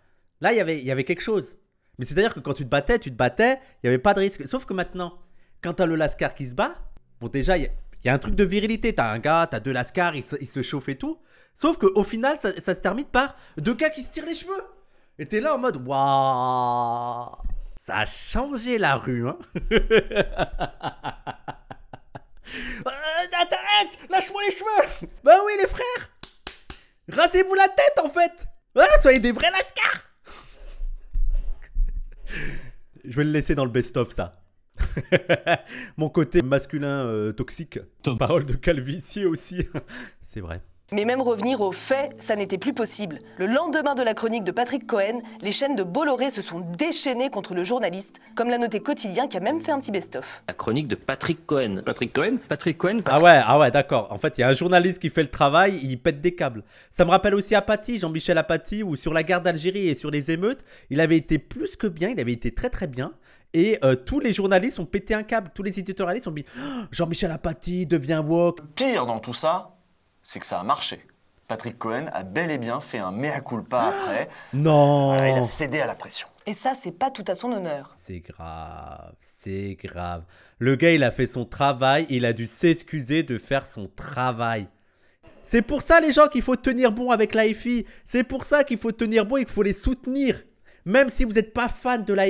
Là, y il y avait quelque chose. Mais c'est-à-dire que quand tu te battais, tu te battais, il n'y avait pas de risque. Sauf que maintenant, quand t'as le Lascar qui se bat, bon, déjà, il y, a un truc de virilité. T'as un gars, t'as deux Lascars, ils se, chauffent et tout. Sauf qu'au final, ça, se termine par deux gars qui se tirent les cheveux. Et t'es là en mode, waouh, ça a changé la rue, hein. Euh, arrête Lâche-moi les cheveux Bah ben oui, les frères Rasez-vous la tête, en fait voilà Soyez des vrais Lascars je vais le laisser dans le best-of, ça. Mon côté masculin euh, toxique. Tom. Parole de calvitie aussi. C'est vrai. Mais même revenir aux faits, ça n'était plus possible. Le lendemain de la chronique de Patrick Cohen, les chaînes de Bolloré se sont déchaînées contre le journaliste, comme l'a noté Quotidien qui a même fait un petit best-of. La chronique de Patrick Cohen. Patrick Cohen Patrick Cohen Ah ouais, ah ouais d'accord. En fait, il y a un journaliste qui fait le travail, il pète des câbles. Ça me rappelle aussi Apathy, Jean-Michel Apathy, où sur la guerre d'Algérie et sur les émeutes, il avait été plus que bien, il avait été très très bien. Et euh, tous les journalistes ont pété un câble, tous les éditorialistes ont dit «Oh, Jean-Michel Apathy devient woke. Pire dans tout ça, c'est que ça a marché. Patrick Cohen a bel et bien fait un mea culpa ah après. Non ah, Il a cédé à la pression. Et ça, c'est pas tout à son honneur. C'est grave, c'est grave. Le gars, il a fait son travail, il a dû s'excuser de faire son travail. C'est pour ça, les gens, qu'il faut tenir bon avec la C'est pour ça qu'il faut tenir bon et qu'il faut les soutenir. Même si vous n'êtes pas fan de la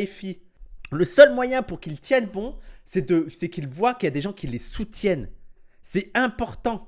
Le seul moyen pour qu'ils tiennent bon, c'est qu'ils voient qu'il y a des gens qui les soutiennent. C'est important.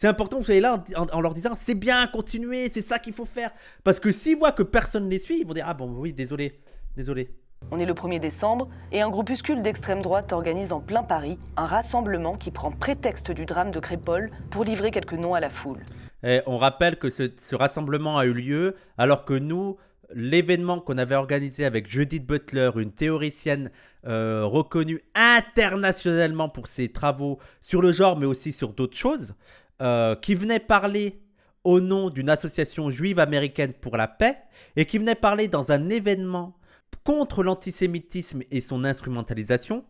C'est important que vous soyez là en, leur disant c'est bien, continuez, c'est ça qu'il faut faire. Parce que s'ils voient que personne ne les suit, ils vont dire ah bon, oui, désolé, désolé. On est le 1er décembre et un groupuscule d'extrême droite organise en plein Paris un rassemblement qui prend prétexte du drame de Crépole pour livrer quelques noms à la foule. on rappelle que ce, rassemblement a eu lieu alors que nous, l'événement qu'on avait organisé avec Judith Butler, une théoricienne euh, reconnue internationalement pour ses travaux sur le genre, mais aussi sur d'autres choses, euh, qui venait parler au nom d'une association juive américaine pour la paix et qui venait parler dans un événement contre l'antisémitisme et son instrumentalisation,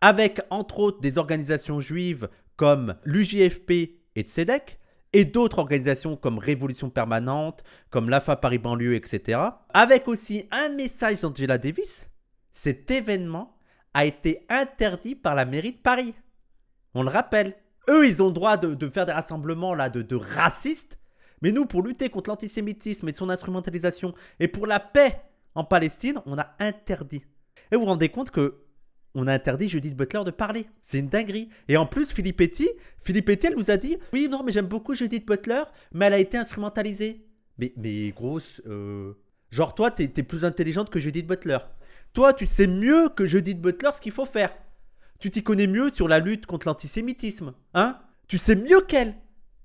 avec entre autres des organisations juives comme l'UJFP et SEDEC et d'autres organisations comme Révolution Permanente, comme l'AFA Paris-Banlieue, etc. Avec aussi un message d'Angela Davis, cet événement a été interdit par la mairie de Paris. On le rappelle, eux, ils ont le droit de, faire des rassemblements là, de, racistes. Mais nous, pour lutter contre l'antisémitisme et de son instrumentalisation et pour la paix en Palestine, on a interdit. Et vous vous rendez compte que on a interdit Judith Butler de parler. C'est une dinguerie. Et en plus, Philippe philippe elle vous a dit Oui, non, mais j'aime beaucoup Judith Butler, mais elle a été instrumentalisée. Mais, mais grosse. Euh, genre, toi, t'es, plus intelligente que Judith Butler. Toi, tu sais mieux que Judith Butler ce qu'il faut faire. Tu t'y connais mieux sur la lutte contre l'antisémitisme, hein Tu sais mieux qu'elle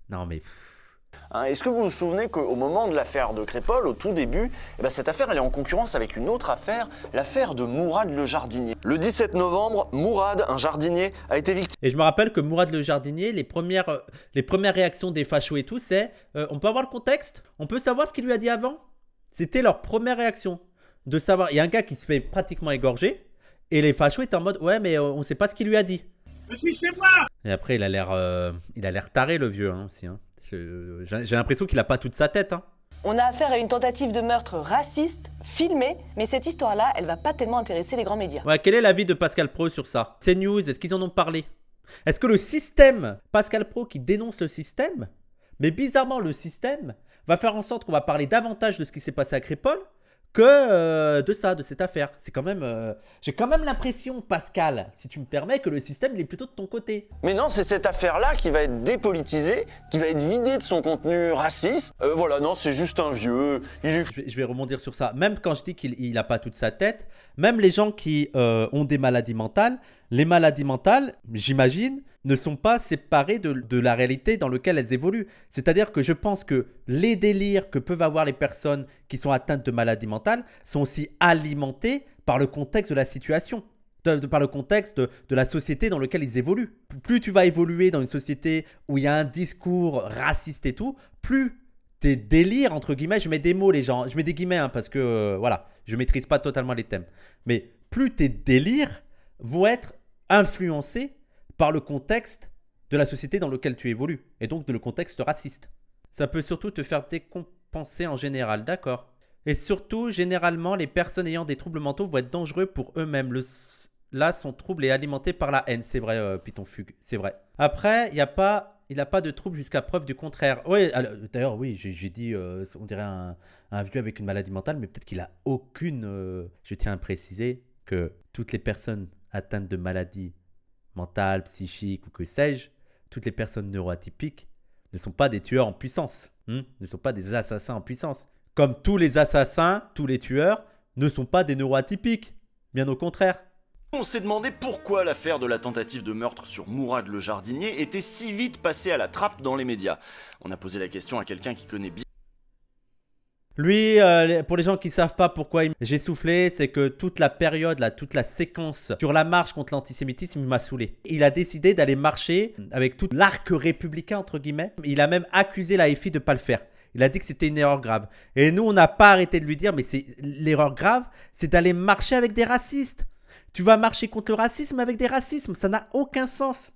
Non mais... Hein, est-ce que vous vous souvenez qu'au moment de l'affaire de Crépole, au tout début, eh ben, cette affaire elle est en concurrence avec une autre affaire, l'affaire de Mourad le jardinier. Le 17 novembre, Mourad, un jardinier, a été victime. Et je me rappelle que Mourad le jardinier, les premières, euh, les premières réactions des fachos et tout, c'est euh, on peut avoir le contexte On peut savoir ce qu'il lui a dit avant C'était leur première réaction de savoir. Il y a un gars qui se fait pratiquement égorger. Et les fachos étaient en mode ouais mais euh, on sait pas ce qu'il lui a dit. Je suis chez moi. Et après il a l'air euh, il a l'air taré le vieux hein, aussi. Hein. J'ai l'impression qu'il a pas toute sa tête. Hein. On a affaire à une tentative de meurtre raciste, filmée, mais cette histoire-là, elle va pas tellement intéresser les grands médias. Ouais, quel est l'avis de Pascal Pro sur ça CNews, est-ce qu'ils en ont parlé Est-ce que le système, Pascal Pro qui dénonce le système, mais bizarrement le système, va faire en sorte qu'on va parler davantage de ce qui s'est passé à Crépole que euh, de ça, de cette affaire. C'est quand même, euh, j'ai quand même l'impression, Pascal, si tu me permets, que le système est plutôt de ton côté. Mais non, c'est cette affaire-là qui va être dépolitisée, qui va être vidée de son contenu raciste. Euh, voilà, non, c'est juste un vieux. je, vais, je, vais, rebondir sur ça. Même quand je dis qu'il n'a pas toute sa tête, même les gens qui ont des maladies mentales, les maladies mentales, j'imagine, ne sont pas séparées de, la réalité dans laquelle elles évoluent. C'est-à-dire que je pense que les délires que peuvent avoir les personnes qui sont atteintes de maladies mentales sont aussi alimentés par le contexte de la situation. par le contexte de, la société dans laquelle ils évoluent. Plus tu vas évoluer dans une société où il y a un discours raciste et tout, plus tes délires, entre guillemets, je mets des mots les gens, je mets des guillemets hein, parce que euh, voilà, je maîtrise pas totalement les thèmes, mais plus tes délires vont être influencé par le contexte de la société dans laquelle tu évolues, et donc de le contexte raciste. Ça peut surtout te faire décompenser en général, d'accord Et surtout, généralement, les personnes ayant des troubles mentaux vont être dangereux pour eux-mêmes. Le... Là, son trouble est alimenté par la haine, c'est vrai, euh, Python Fugue, c'est vrai. Après, il n'y a pas il n'a pas de trouble jusqu'à preuve du contraire. Oui, d'ailleurs, oui, j'ai dit, euh, on dirait un, vieux avec une maladie mentale, mais peut-être qu'il a aucune. Euh, je tiens à préciser que toutes les personnes atteintes de maladies mentales, psychiques ou que sais-je, toutes les personnes neuroatypiques ne sont pas des tueurs en puissance, hmm, ne sont pas des assassins en puissance. Comme tous les assassins, tous les tueurs ne sont pas des neuroatypiques, bien au contraire. On s'est demandé pourquoi l'affaire de la tentative de meurtre sur Mourad le jardinier était si vite passée à la trappe dans les médias. On a posé la question à quelqu'un qui connaît bien lui, euh, pour les gens qui ne savent pas pourquoi j'ai soufflé, c'est que toute la période, toute la séquence sur la marche contre l'antisémitisme m'a saoulé. Il a décidé d'aller marcher avec tout l'arc républicain, entre guillemets. Il a même accusé la FI de ne pas le faire. Il a dit que c'était une erreur grave. Et nous, on n'a pas arrêté de lui dire, mais c'est l'erreur grave, c'est d'aller marcher avec des racistes. Tu vas marcher contre le racisme avec des racismes, ça n'a aucun sens.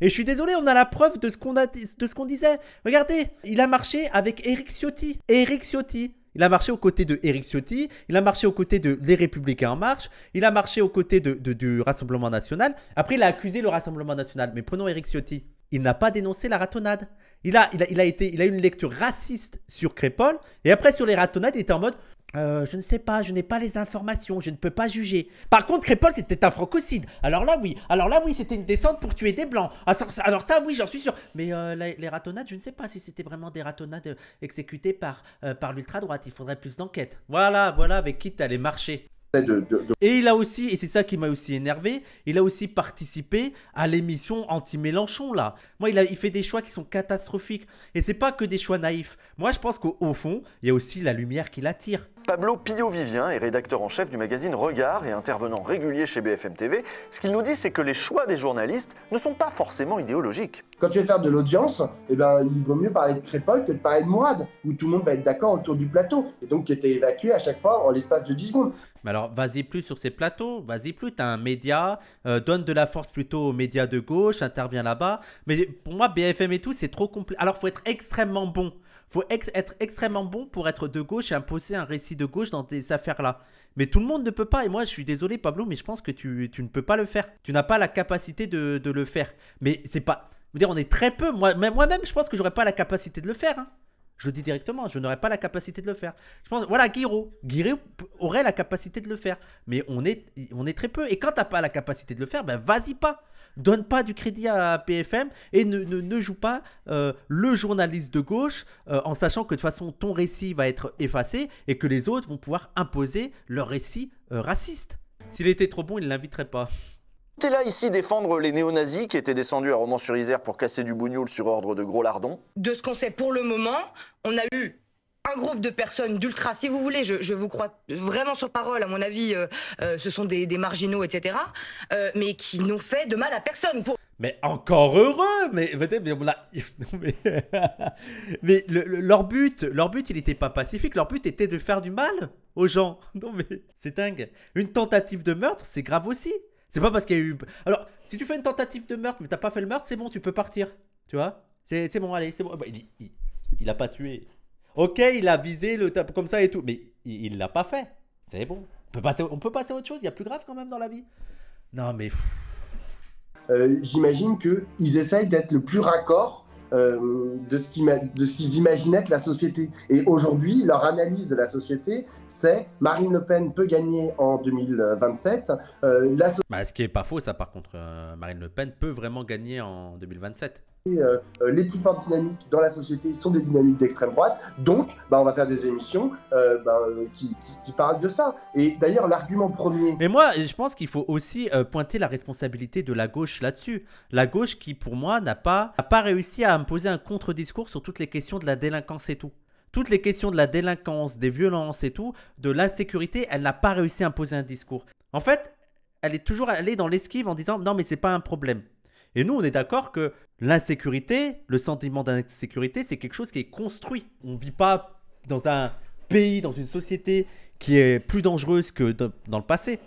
Et je suis désolé, on a la preuve de ce qu'on disait. Regardez, il a marché avec Eric Ciotti. Eric Ciotti, il a marché aux côtés de Eric Ciotti, il a marché aux côtés de Les Républicains en marche, il a marché aux côtés du Rassemblement national. Après, il a accusé le Rassemblement national. Mais prenons Eric Ciotti. Il n'a pas dénoncé la ratonnade. Il a, il a, été, il a eu une lecture raciste sur Crépol. Et après, sur les ratonnades, il était en mode euh, je ne sais pas, je n'ai pas les informations, je ne peux pas juger. Par contre, Crépol, c'était un francocide. Alors là, oui. Alors là, oui, c'était une descente pour tuer des blancs. Ah, alors ça, oui, j'en suis sûr. Mais euh, les, ratonnades, je ne sais pas si c'était vraiment des ratonnades euh, exécutées par, par l'ultra-droite. Il faudrait plus d'enquêtes Voilà, voilà avec qui tu allais marcher. Et il a aussi, et c'est ça qui m'a aussi énervé, il a aussi participé à l'émission anti-Mélenchon là. Moi, il, a, il fait des choix qui sont catastrophiques. Et c'est pas que des choix naïfs. Moi, je pense qu'au fond, il y a aussi la lumière qui l'attire. Pablo Pio-Vivien est rédacteur en chef du magazine Regard et intervenant régulier chez BFM TV. Ce qu'il nous dit, c'est que les choix des journalistes ne sont pas forcément idéologiques. Quand tu veux faire de l'audience, eh ben, il vaut mieux parler de Crépol que de parler de Mourad, où tout le monde va être d'accord autour du plateau, et donc qui était évacué à chaque fois en l'espace de 10 secondes. Mais alors, vas-y plus sur ces plateaux, vas-y plus, t'as un média, euh, donne de la force plutôt aux médias de gauche, intervient là-bas. Mais pour moi, BFM et tout, c'est trop complet. Alors, faut être extrêmement bon faut être extrêmement bon pour être de gauche et imposer un récit de gauche dans des affaires-là. Mais tout le monde ne peut pas. Et moi, je suis désolé, Pablo, mais je pense que tu, ne peux pas le faire. Tu n'as pas la capacité de, le faire. Mais c'est pas. Vous dire, on est très peu. Moi-même, je pense que j'aurais pas la capacité de le faire. Hein. Je le dis directement, je n'aurais pas la capacité de le faire. Je pense, voilà, Guiraud Guiraud aurait la capacité de le faire, mais on est, on est très peu. Et quand t'as pas la capacité de le faire, ben vas-y pas donne pas du crédit à PFM et ne, ne, joue pas euh, le journaliste de gauche euh, en sachant que de toute façon ton récit va être effacé et que les autres vont pouvoir imposer leur récit euh, raciste. S'il était trop bon, il ne l'inviterait pas. T'es là ici défendre les néo-nazis qui étaient descendus à Romans-sur-Isère pour casser du bougnoule sur ordre de Gros Lardon De ce qu'on sait pour le moment, on a eu un groupe de personnes, d'ultra, si vous voulez, je, vous crois vraiment sur parole, à mon avis, euh, euh, ce sont des, marginaux, etc., euh, mais qui n'ont fait de mal à personne. Pour... Mais encore heureux Mais, mais, mais, leur but, leur but, il n'était pas pacifique, leur but était de faire du mal aux gens. Non mais, c'est dingue. Une tentative de meurtre, c'est grave aussi. C'est pas parce qu'il y a eu... Alors, si tu fais une tentative de meurtre, mais t'as pas fait le meurtre, c'est bon, tu peux partir. Tu vois C'est bon, allez, c'est bon. Bah, il a pas tué. Ok, il a visé le tape comme ça et tout, mais il ne l'a pas fait. C'est bon. On peut, passer, on peut passer à autre chose, il y a plus grave quand même dans la vie. Non, mais. Euh, J'imagine qu'ils essayent d'être le plus raccord euh, de ce qu'ils imaginaient la société. Et aujourd'hui, leur analyse de la société, c'est Marine Le Pen peut gagner en 2027. Euh, bah, ce qui n'est pas faux, ça par contre, euh, Marine Le Pen peut vraiment gagner en 2027. Euh, euh, les plus fortes dynamiques dans la société sont des dynamiques d'extrême droite. Donc, bah, on va faire des émissions euh, bah, qui, parlent de ça. Et d'ailleurs, l'argument premier. Mais moi, je pense qu'il faut aussi pointer la responsabilité de la gauche là-dessus. La gauche qui, pour moi, n'a pas, pas réussi à imposer un contre-discours sur toutes les questions de la délinquance et tout toutes les questions de la délinquance, des violences et tout, de l'insécurité, elle n'a pas réussi à imposer un discours. En fait, elle est toujours allée dans l'esquive en disant non mais c'est pas un problème. Et nous, on est d'accord que l'insécurité, le sentiment d'insécurité, c'est quelque chose qui est construit. On ne vit pas dans un pays, dans une société qui est plus dangereuse que dans le passé.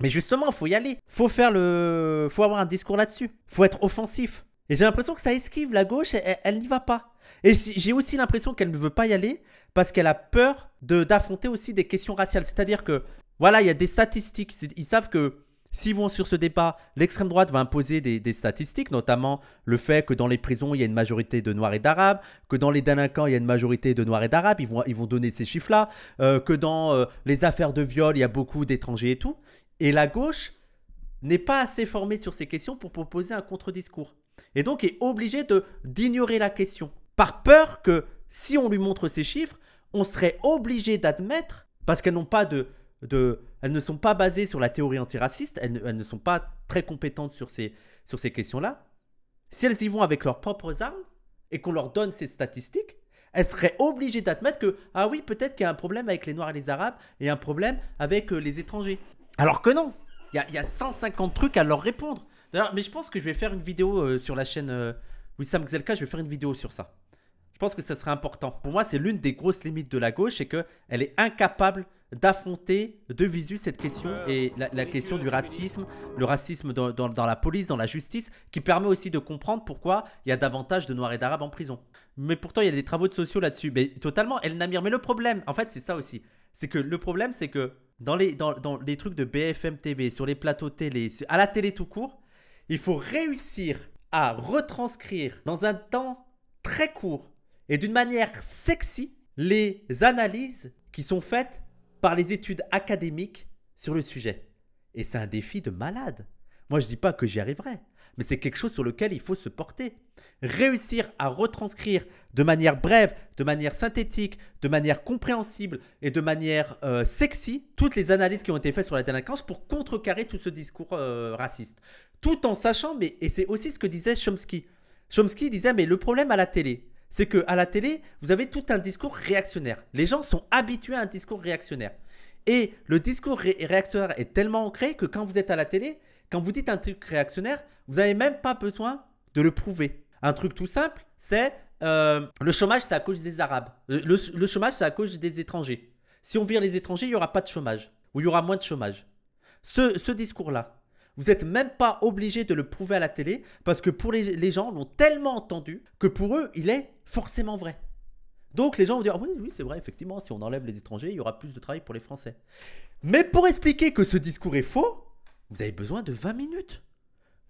Mais justement, faut y aller. Faut faire le, faut avoir un discours là-dessus. Faut être offensif. Et j'ai l'impression que ça esquive la gauche. Elle, n'y va pas. Et j'ai aussi l'impression qu'elle ne veut pas y aller parce qu'elle a peur de d'affronter aussi des questions raciales. C'est-à-dire que voilà, il y a des statistiques. Ils savent que S'ils vont sur ce débat, l'extrême droite va imposer des, statistiques, notamment le fait que dans les prisons, il y a une majorité de Noirs et d'Arabes, que dans les délinquants, il y a une majorité de Noirs et d'Arabes, ils vont, ils vont donner ces chiffres-là, euh, que dans euh, les affaires de viol, il y a beaucoup d'étrangers et tout. Et la gauche n'est pas assez formée sur ces questions pour proposer un contre-discours. Et donc est obligée d'ignorer la question, par peur que si on lui montre ces chiffres, on serait obligé d'admettre, parce qu'elles n'ont pas de, elles ne sont pas basées sur la théorie antiraciste, elles ne, sont pas très compétentes sur ces, questions-là. Si elles y vont avec leurs propres armes et qu'on leur donne ces statistiques, elles seraient obligées d'admettre que, ah oui, peut-être qu'il y a un problème avec les Noirs et les Arabes et un problème avec euh, les étrangers. Alors que non, il y, a, 150 trucs à leur répondre. D'ailleurs, mais je pense que je vais faire une vidéo euh, sur la chaîne euh, Wissam Gzelka, je vais faire une vidéo sur ça. Je pense que ça serait important. Pour moi, c'est l'une des grosses limites de la gauche, c'est qu'elle est incapable d'affronter de visu cette question et la, question du racisme, le racisme dans, dans, la police, dans la justice, qui permet aussi de comprendre pourquoi il y a davantage de Noirs et d'Arabes en prison. Mais pourtant, il y a des travaux de sociaux là-dessus. Mais totalement, El Namir. Mais le problème, en fait, c'est ça aussi. C'est que le problème, c'est que dans les, dans, dans les trucs de BFM TV, sur les plateaux télé, à la télé tout court, il faut réussir à retranscrire dans un temps très court et d'une manière sexy les analyses qui sont faites par les études académiques sur le sujet. Et c'est un défi de malade. Moi, je ne dis pas que j'y arriverai, mais c'est quelque chose sur lequel il faut se porter. Réussir à retranscrire de manière brève, de manière synthétique, de manière compréhensible et de manière euh, sexy toutes les analyses qui ont été faites sur la délinquance pour contrecarrer tout ce discours euh, raciste. Tout en sachant, mais, et c'est aussi ce que disait Chomsky. Chomsky disait, mais le problème à la télé, c'est que à la télé, vous avez tout un discours réactionnaire. Les gens sont habitués à un discours réactionnaire. Et le discours réactionnaire est tellement ancré que quand vous êtes à la télé, quand vous dites un truc réactionnaire, vous n'avez même pas besoin de le prouver. Un truc tout simple, c'est euh, le chômage, c'est à cause des Arabes. Le, chômage, c'est à cause des étrangers. Si on vire les étrangers, il n'y aura pas de chômage. Ou il y aura moins de chômage. ce discours-là, vous n'êtes même pas obligé de le prouver à la télé parce que pour les, gens l'ont tellement entendu que pour eux, il est forcément vrai. Donc les gens vont dire oui, oui, c'est vrai, effectivement, si on enlève les étrangers, il y aura plus de travail pour les Français. Mais pour expliquer que ce discours est faux, vous avez besoin de 20 minutes.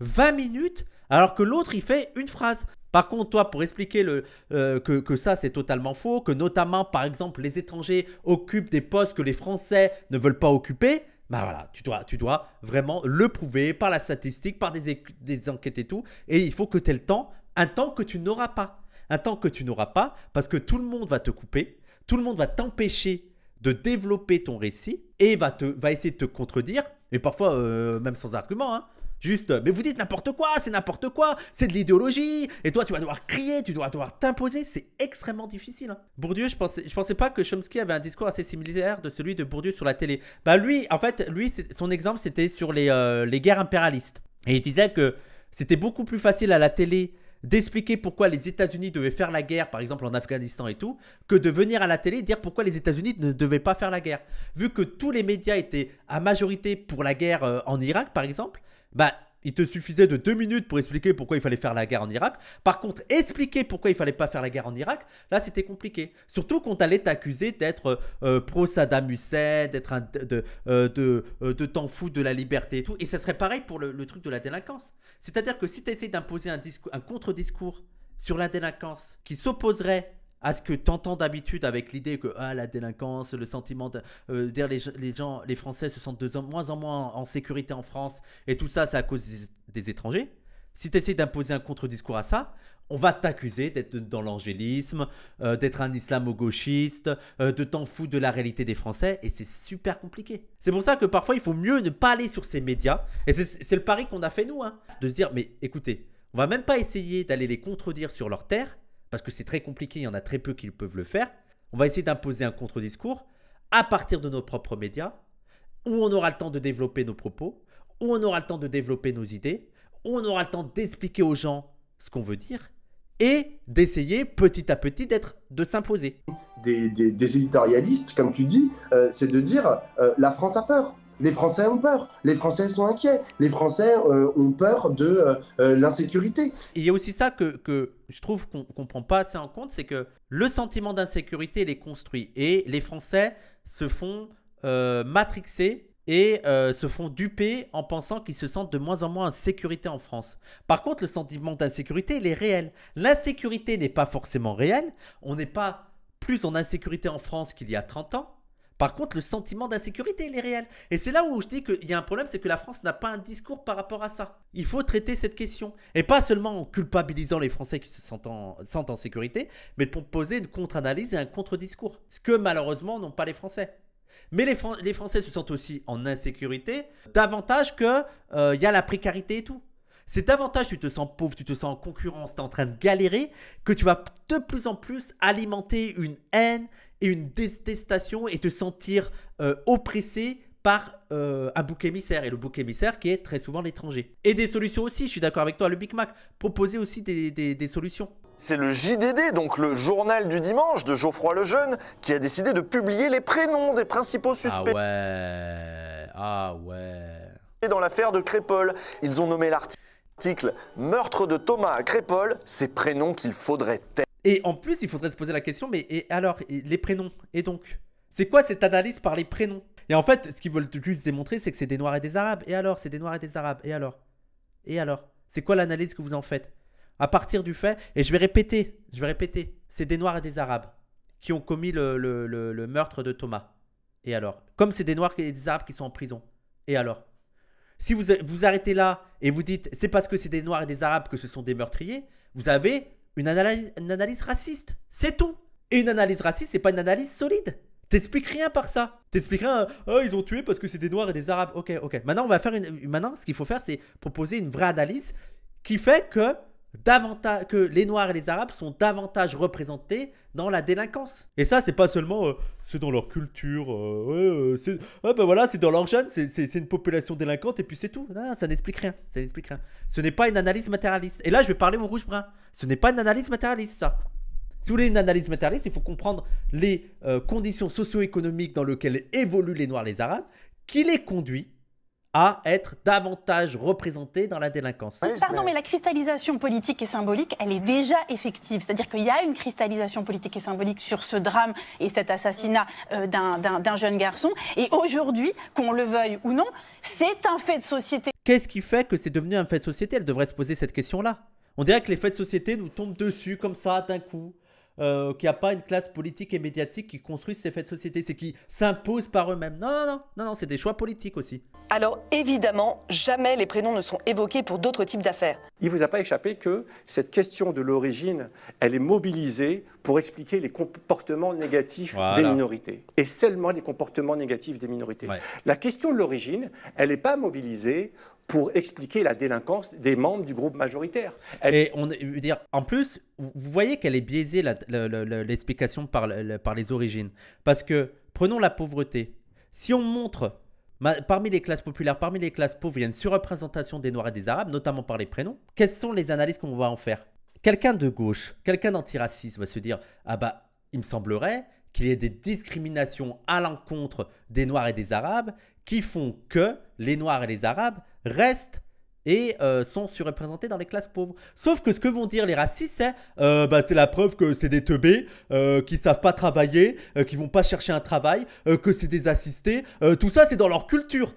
20 minutes, alors que l'autre, il fait une phrase. Par contre, toi, pour expliquer le, euh, que, que, ça, c'est totalement faux, que notamment, par exemple, les étrangers occupent des postes que les Français ne veulent pas occuper, bah voilà, tu dois, vraiment le prouver par la statistique, par des, enquêtes et tout. Et il faut que tu aies le temps, un temps que tu n'auras pas. Un temps que tu n'auras pas parce que tout le monde va te couper, tout le monde va t'empêcher de développer ton récit et va, te, va essayer de te contredire, et parfois euh, même sans argument. Hein. Juste, euh, mais vous dites n'importe quoi, c'est n'importe quoi, c'est de l'idéologie, et toi tu vas devoir crier, tu dois devoir t'imposer, c'est extrêmement difficile. Hein. Bourdieu, je pensais, je pensais pas que Chomsky avait un discours assez similaire de celui de Bourdieu sur la télé. Bah lui, en fait, lui, son exemple c'était sur euh, les, guerres impérialistes. Et il disait que c'était beaucoup plus facile à la télé d'expliquer pourquoi les États-Unis devaient faire la guerre, par exemple en Afghanistan et tout, que de venir à la télé dire pourquoi les États-Unis ne devaient pas faire la guerre. Vu que tous les médias étaient à majorité pour la guerre euh, en Irak, par exemple, bah, il te suffisait de deux minutes pour expliquer pourquoi il fallait faire la guerre en Irak. Par contre, expliquer pourquoi il fallait pas faire la guerre en Irak, là c'était compliqué. Surtout quand t'allais t'accuser d'être euh, euh, pro Saddam Hussein, d'être de, euh, de, de t'en foutre de la liberté et tout. Et ça serait pareil pour le, truc de la délinquance. C'est-à-dire que si tu d'imposer un, un contre-discours sur la délinquance qui s'opposerait à ce que t'entends d'habitude avec l'idée que ah, la délinquance, le sentiment de euh, dire les, gens, les Français se sentent de moins en moins en, sécurité en France et tout ça, c'est à cause des, étrangers. Si tu essaies d'imposer un contre-discours à ça, on va t'accuser d'être dans l'angélisme, euh, d'être un islamo-gauchiste, euh, de t'en foutre de la réalité des Français, et c'est super compliqué. C'est pour ça que parfois il faut mieux ne pas aller sur ces médias, et c'est le pari qu'on a fait nous, hein, de se dire, mais écoutez, on va même pas essayer d'aller les contredire sur leur terre, parce que c'est très compliqué, il y en a très peu qui peuvent le faire. On va essayer d'imposer un contre-discours à partir de nos propres médias, où on aura le temps de développer nos propos, où on aura le temps de développer nos idées, où on aura le temps d'expliquer aux gens ce qu'on veut dire et d'essayer petit à petit d'être de s'imposer. Des, éditorialistes, comme tu dis, euh, c'est de dire euh, la France a peur. Les Français ont peur, les Français sont inquiets, les Français euh, ont peur de euh, euh, l'insécurité. Il y a aussi ça que, je trouve qu'on ne prend pas assez en compte, c'est que le sentiment d'insécurité, il est construit. Et les Français se font matrixer et se font duper en pensant qu'ils se sentent de moins en moins en sécurité en France. Par contre, le sentiment d'insécurité, est réel. L'insécurité n'est pas forcément réelle. On n'est pas plus en insécurité en France qu'il y a 30 ans. Par contre, le sentiment d'insécurité, il est réel. Et c'est là où je dis qu'il y a un problème, c'est que la France n'a pas un discours par rapport à ça. Il faut traiter cette question. Et pas seulement en culpabilisant les Français qui se sentent en, sécurité, mais pour poser une contre-analyse et un contre-discours. Ce que malheureusement n'ont pas les Français. Mais les, Français se sentent aussi en insécurité, davantage que euh, il y a la précarité et tout c'est davantage tu te sens pauvre, tu te sens en concurrence, tu es en train de galérer, que tu vas de plus en plus alimenter une haine et une détestation et te sentir euh, oppressé par euh, un bouc émissaire, et le bouc émissaire qui est très souvent l'étranger. Et des solutions aussi, je suis d'accord avec toi, le Big Mac, proposer aussi des, solutions. C'est le JDD, donc le journal du dimanche de Geoffroy Lejeune, qui a décidé de publier les prénoms des principaux suspects. Ah ouais, ah ouais. Et dans l'affaire de Crépole, ils ont nommé l'article. Meurtre de Thomas à ces prénoms qu'il faudrait Et en plus, il faudrait se poser la question, mais et alors, les prénoms Et donc C'est quoi cette analyse par les prénoms Et en fait, ce qu'ils veulent juste démontrer, c'est que c'est des Noirs et des Arabes. Et alors C'est des Noirs et des Arabes. Et alors Et alors C'est quoi l'analyse que vous en faites À partir du fait, et je vais répéter, je vais répéter, c'est des Noirs et des Arabes qui ont commis le meurtre de Thomas. Et alors Comme c'est des Noirs et des Arabes qui sont en prison. Et alors si vous vous arrêtez là et vous dites c'est parce que c'est des Noirs et des Arabes que ce sont des meurtriers, vous avez une analyse, raciste. C'est tout. Et une analyse raciste, c'est pas une analyse solide. T'expliques rien par ça. T'expliques rien. Oh, ils ont tué parce que c'est des Noirs et des Arabes. Ok, ok. Maintenant, on va faire une. Maintenant, ce qu'il faut faire, c'est proposer une vraie analyse qui fait que davantage que les noirs et les arabes sont davantage représentés dans la délinquance. Et ça, c'est pas seulement euh, c'est dans leur culture, euh, euh, c'est ah, ben voilà, c'est dans leur jeune, c'est une population délinquante et puis c'est tout. Non, ça n'explique rien, ça n'explique rien. Ce n'est pas une analyse matérialiste. Et là, je vais parler mon rouge brun. Ce n'est pas une analyse matérialiste ça. Si vous voulez une analyse matérialiste, il faut comprendre les conditions socio-économiques dans lesquelles évoluent les noirs et les arabes, qui les conduit à être davantage représentée dans la délinquance. Pardon, mais la cristallisation politique et symbolique, elle est déjà effective. C'est-à-dire qu'il y a une cristallisation politique et symbolique sur ce drame et cet assassinat euh, d'un jeune garçon. Et aujourd'hui, qu'on le veuille ou non, c'est un fait de société. Qu'est-ce qui fait que c'est devenu un fait de société Elle devrait se poser cette question-là. On dirait que les faits de société nous tombent dessus comme ça d'un coup. Euh, qu'il n'y a pas une classe politique et médiatique qui construit ces faits de société, c'est qui s'impose par eux-mêmes. Non, non, non, non, non c'est des choix politiques aussi. Alors évidemment, jamais les prénoms ne sont évoqués pour d'autres types d'affaires. Il ne vous a pas échappé que cette question de l'origine, elle est mobilisée pour expliquer les comportements négatifs des minorités, et seulement les comportements négatifs des minorités. La question de l'origine, elle n'est pas mobilisée pour expliquer la délinquance des membres du groupe majoritaire. Et on dire, en plus, vous voyez qu'elle est biaisée l'explication par, par les origines, parce que prenons la pauvreté. Si on montre Parmi les classes populaires, parmi les classes pauvres, il y a une surreprésentation des Noirs et des Arabes, notamment par les prénoms. Quelles sont les analyses qu'on va en faire Quelqu'un de gauche, quelqu'un d'antiraciste va se dire Ah bah, il me semblerait qu'il y ait des discriminations à l'encontre des Noirs et des Arabes, qui font que les Noirs et les Arabes restent et euh, sont surreprésentés dans les classes pauvres. Sauf que ce que vont dire les racistes, c'est euh, bah, c'est la preuve que c'est des teubés euh, qui savent pas travailler, euh, qui vont pas chercher un travail, que c'est des assistés. tout ça, c'est dans leur culture.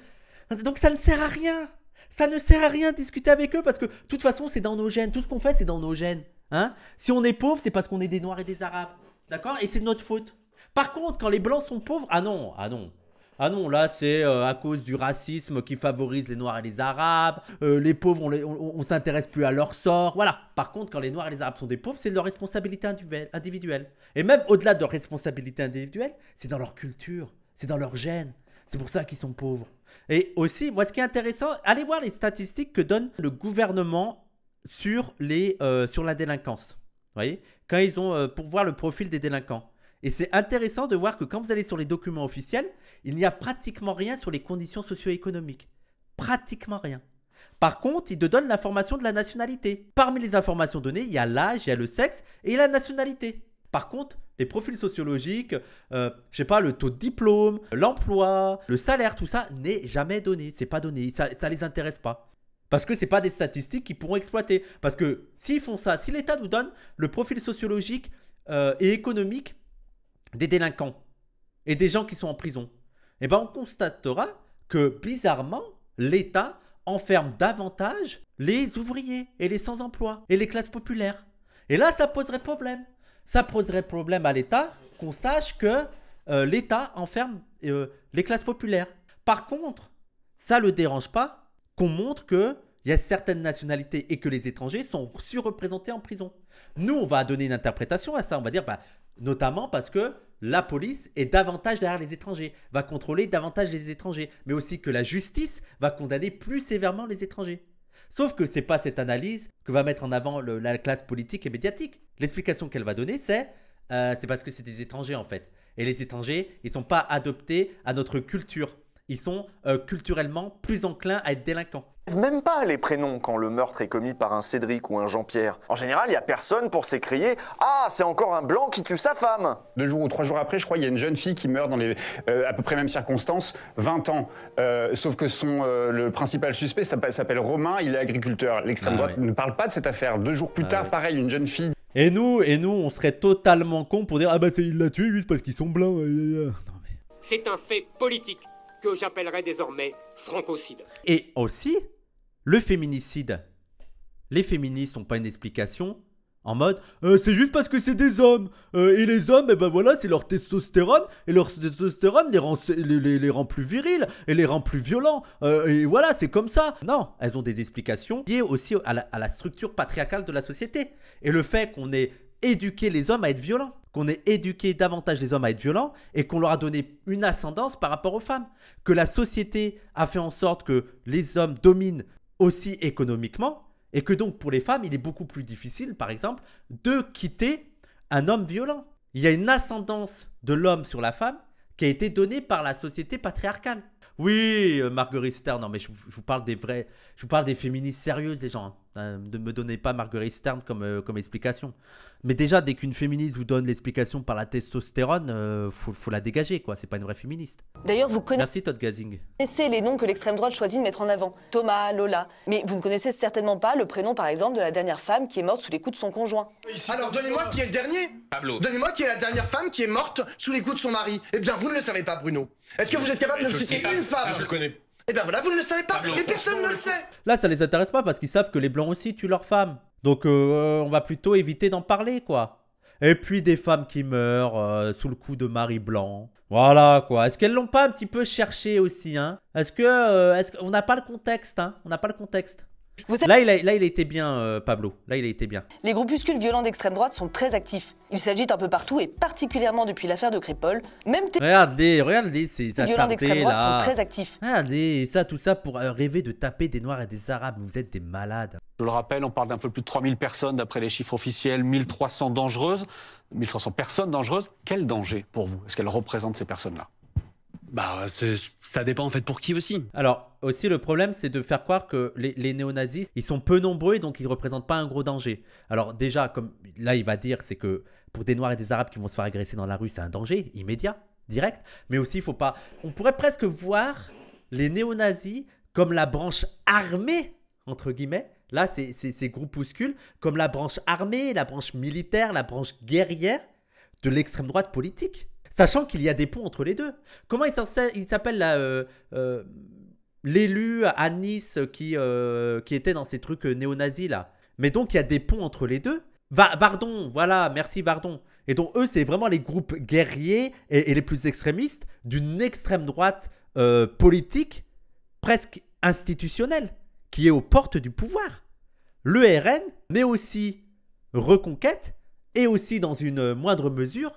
Donc ça ne sert à rien. Ça ne sert à rien de discuter avec eux parce que de toute façon, c'est dans nos gènes. Tout ce qu'on fait, c'est dans nos gènes. Hein si on est pauvre, c'est parce qu'on est des Noirs et des Arabes. D'accord Et c'est de notre faute. Par contre, quand les Blancs sont pauvres, ah non, ah non, ah non, là c'est euh, à cause du racisme qui favorise les Noirs et les Arabes, euh, les pauvres on, on, s'intéresse plus à leur sort, voilà. Par contre, quand les Noirs et les Arabes sont des pauvres, c'est leur responsabilité individuelle. Et même au-delà de leur responsabilité individuelle, c'est dans leur culture, c'est dans leur gène. C'est pour ça qu'ils sont pauvres. Et aussi, moi ce qui est intéressant, allez voir les statistiques que donne le gouvernement sur, les, euh, sur la délinquance. Vous voyez Quand ils ont, pour voir le profil des délinquants. Et c'est intéressant de voir que quand vous allez sur les documents officiels, il n'y a pratiquement rien sur les conditions socio-économiques. Pratiquement rien. Par contre, ils te donnent l'information de la nationalité. Parmi les informations données, il y a l'âge, il y a le sexe et la nationalité. Par contre, les profils sociologiques, je euh, je sais pas, le taux de diplôme, l'emploi, le salaire, tout ça n'est jamais donné. C'est pas donné. Ça, ne les intéresse pas. Parce que ce pas des statistiques qu'ils pourront exploiter. Parce que s'ils font ça, si l'État nous donne le profil sociologique euh, et économique des délinquants et des gens qui sont en prison, eh ben on constatera que bizarrement, l'État enferme davantage les ouvriers et les sans-emploi et les classes populaires. Et là, ça poserait problème. Ça poserait problème à l'État qu'on sache que euh, l'État enferme euh, les classes populaires. Par contre, ça ne le dérange pas qu'on montre que il y a certaines nationalités et que les étrangers sont surreprésentés en prison. Nous, on va donner une interprétation à ça. On va dire, bah, notamment parce que la police est davantage derrière les étrangers, va contrôler davantage les étrangers, mais aussi que la justice va condamner plus sévèrement les étrangers. Sauf que c'est pas cette analyse que va mettre en avant la classe politique et médiatique. L'explication qu'elle va donner, c'est euh, c'est parce que c'est des étrangers en fait. Et les étrangers, ils sont pas adoptés à notre culture ils sont euh, culturellement plus enclins à être délinquants. Même pas les prénoms quand le meurtre est commis par un Cédric ou un Jean-Pierre. En général, il n'y a personne pour s'écrier Ah, c'est encore un blanc qui tue sa femme Deux jours ou trois jours après, je crois, il y a une jeune fille qui meurt dans les euh, à peu près mêmes circonstances, 20 ans. Euh, sauf que son, le principal suspect s'appelle Romain, il est agriculteur. L'extrême ah droite ne parle pas de cette affaire. Deux jours plus ah tard, pareil, une jeune fille. Et nous, et nous, on serait totalement cons pour dire Ah bah, il l'a tué, lui, c'est parce qu'ils sont blancs. C'est un fait politique que j'appellerai désormais francocide. Et aussi, le féminicide. Les féministes n'ont pas une explication en mode euh, c'est juste parce que c'est des hommes euh, et les hommes et eh ben voilà c'est leur testostérone et leur testostérone les rend, plus virils et les rend plus violents euh, et voilà c'est comme ça non elles ont des explications liées aussi à la, à la structure patriarcale de la société et le fait qu'on ait éduquer les hommes à être violents, qu'on ait éduqué davantage les hommes à être violents et qu'on leur a donné une ascendance par rapport aux femmes, que la société a fait en sorte que les hommes dominent aussi économiquement et que donc pour les femmes, il est beaucoup plus difficile, par exemple, de quitter un homme violent. Il y a une ascendance de l'homme sur la femme qui a été donnée par la société patriarcale. Oui, euh, Marguerite Stern, non mais je, vous parle des vrais, je vous parle des féministes sérieuses, des gens. Hein. Ne euh, me donnez pas Marguerite Stern comme, euh, comme explication. Mais déjà, dès qu'une féministe vous donne l'explication par la testostérone, euh, faut, la dégager, quoi. C'est pas une vraie féministe. D'ailleurs, vous connaissez. Merci, Todd Gazing. connaissez les noms que l'extrême droite choisit de mettre en avant Thomas, Lola. Mais vous ne connaissez certainement pas le prénom, par exemple, de la dernière femme qui est morte sous les coups de son conjoint. Alors, donnez-moi qui est le dernier Pablo. Donnez-moi qui est la dernière femme qui est morte sous les coups de son mari. Eh bien, vous ne le savez pas, Bruno. Est-ce que vous êtes capable de me citer une femme Je connais eh ben voilà, vous ne le savez pas, les personne ne le sait. Là, ça les intéresse pas parce qu'ils savent que les blancs aussi tuent leurs femmes. Donc euh, on va plutôt éviter d'en parler, quoi. Et puis des femmes qui meurent euh, sous le coup de Marie Blanc. Voilà quoi. Est-ce qu'elles l'ont pas un petit peu cherché aussi hein Est-ce que euh, est-ce qu'on n'a pas le contexte hein On n'a pas le contexte là, il a, été bien, euh, Pablo. Là, il a été bien. Les groupuscules violents d'extrême droite sont très actifs. Ils s'agitent un peu partout et particulièrement depuis l'affaire de Crépol. Même regardez, regardez, ces violents d'extrême droite sont très actifs. Regardez, ça, tout ça pour euh, rêver de taper des Noirs et des Arabes. Vous êtes des malades. Je le rappelle, on parle d'un peu plus de 3000 personnes d'après les chiffres officiels, 1300 dangereuses. 1300 personnes dangereuses. Quel danger pour vous Est-ce qu'elles représentent ces personnes-là bah, ça dépend en fait pour qui aussi. Alors, aussi, le problème, c'est de faire croire que les, néo-nazis, ils sont peu nombreux et donc ils ne représentent pas un gros danger. Alors, déjà, comme là, il va dire, c'est que pour des Noirs et des Arabes qui vont se faire agresser dans la rue, c'est un danger immédiat, direct. Mais aussi, il faut pas. On pourrait presque voir les néo-nazis comme la branche armée, entre guillemets. Là, c'est ces groupuscules, comme la branche armée, la branche militaire, la branche guerrière de l'extrême droite politique. Sachant qu'il y a des ponts entre les deux. Comment il s'appelle euh, euh, L'élu à Nice euh, qui, était dans ces trucs néo-nazis là. Mais donc il y a des ponts entre les deux. Vardon, voilà, merci Vardon. Et donc eux, c'est vraiment les groupes guerriers et, et les plus extrémistes d'une extrême droite politique presque institutionnelle qui est aux portes du pouvoir. Le RN, mais aussi Reconquête, et aussi dans une moindre mesure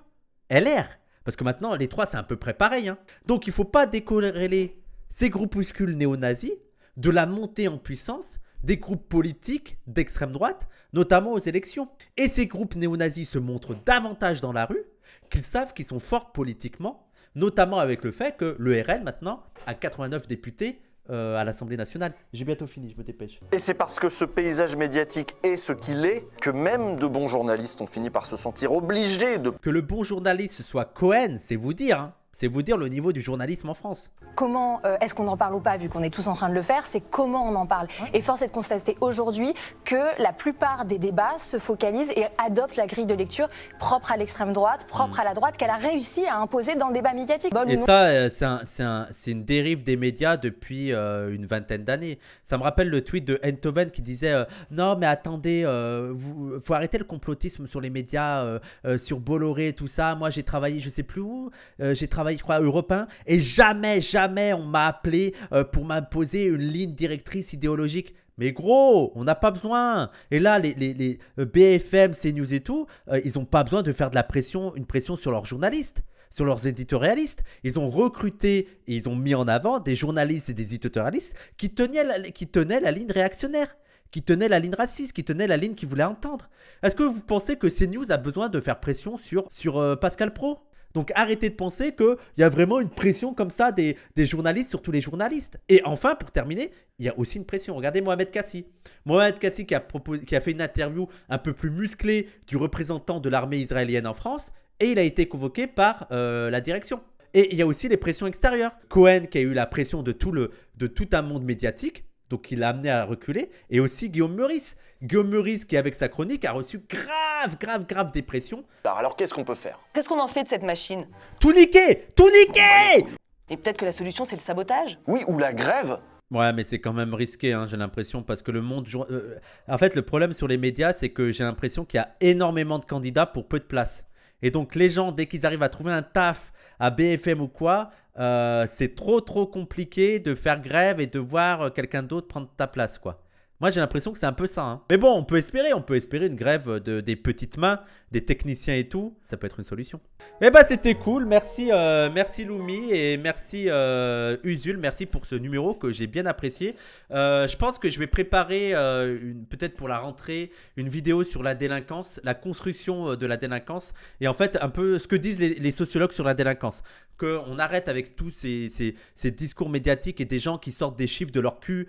LR. Parce que maintenant, les trois, c'est à peu près pareil. Hein. Donc, il ne faut pas décorréler ces groupuscules néo-nazis de la montée en puissance des groupes politiques d'extrême droite, notamment aux élections. Et ces groupes néo-nazis se montrent davantage dans la rue qu'ils savent qu'ils sont forts politiquement, notamment avec le fait que le RN maintenant a 89 députés euh, à l'Assemblée nationale. J'ai bientôt fini, je me dépêche. Et c'est parce que ce paysage médiatique est ce qu'il est que même de bons journalistes ont fini par se sentir obligés de... Que le bon journaliste soit Cohen, c'est vous dire. Hein. C'est vous dire le niveau du journalisme en France. Comment euh, est-ce qu'on en parle ou pas, vu qu'on est tous en train de le faire C'est comment on en parle. Et force est de constater aujourd'hui que la plupart des débats se focalisent et adoptent la grille de lecture propre à l'extrême droite, propre mm. à la droite, qu'elle a réussi à imposer dans le débat médiatique. et ça, euh, c'est une dérive des médias depuis euh, une vingtaine d'années. Ça me rappelle le tweet de Enthoven qui disait Non, mais attendez, il faut arrêter le complotisme sur les médias, sur Bolloré, tout ça. Moi, j'ai travaillé, je sais plus où, j'ai travaillé je crois, européen, et jamais, jamais on m'a appelé euh, pour m'imposer une ligne directrice idéologique. Mais gros, on n'a pas besoin. Et là, les, euh, BFM, CNews et tout, euh, ils n'ont pas besoin de faire de la pression, une pression sur leurs journalistes sur leurs éditorialistes. Ils ont recruté et ils ont mis en avant des journalistes et des éditorialistes qui tenaient la, qui tenaient la ligne réactionnaire, qui tenaient la ligne raciste, qui tenaient la ligne qu'ils voulaient entendre. Est-ce que vous pensez que CNews a besoin de faire pression sur, sur Pascal Pro donc arrêtez de penser qu'il y a vraiment une pression comme ça des, journalistes journalistes, tous les journalistes. Et enfin, pour terminer, il y a aussi une pression. Regardez Mohamed Kassi. Mohamed Kassi qui a, proposé, qui a fait une interview un peu plus musclée du représentant de l'armée israélienne en France et il a été convoqué par euh, la direction. Et il y a aussi les pressions extérieures. Cohen qui a eu la pression de tout, le, de tout un monde médiatique, donc il l'a amené à reculer, et aussi Guillaume Meurice Guillaume qui avec sa chronique a reçu grave, grave, grave dépression. Bah, alors, qu'est-ce qu'on peut faire Qu'est-ce qu'on en fait de cette machine Tout niquer Tout niquer bah, Et peut-être que la solution, c'est le sabotage Oui, ou la grève Ouais, mais c'est quand même risqué, hein, j'ai l'impression, parce que le monde... Euh, en fait, le problème sur les médias, c'est que j'ai l'impression qu'il y a énormément de candidats pour peu de place. Et donc, les gens, dès qu'ils arrivent à trouver un taf à BFM ou quoi, euh, c'est trop, trop compliqué de faire grève et de voir euh, quelqu'un d'autre prendre ta place, quoi. Moi, j'ai l'impression que c'est un peu ça. Hein. Mais bon, on peut espérer, on peut espérer une grève euh, de, des petites mains, des techniciens et tout. Ça peut être une solution. Eh bah c'était cool, merci, euh, merci Lumi et merci euh, Usul, merci pour ce numéro que j'ai bien apprécié. Euh, je pense que je vais préparer euh, peut-être pour la rentrée une vidéo sur la délinquance, la construction de la délinquance et en fait un peu ce que disent les, sociologues sur la délinquance. Qu'on arrête avec tous ces, ces, discours médiatiques et des gens qui sortent des chiffres de leur cul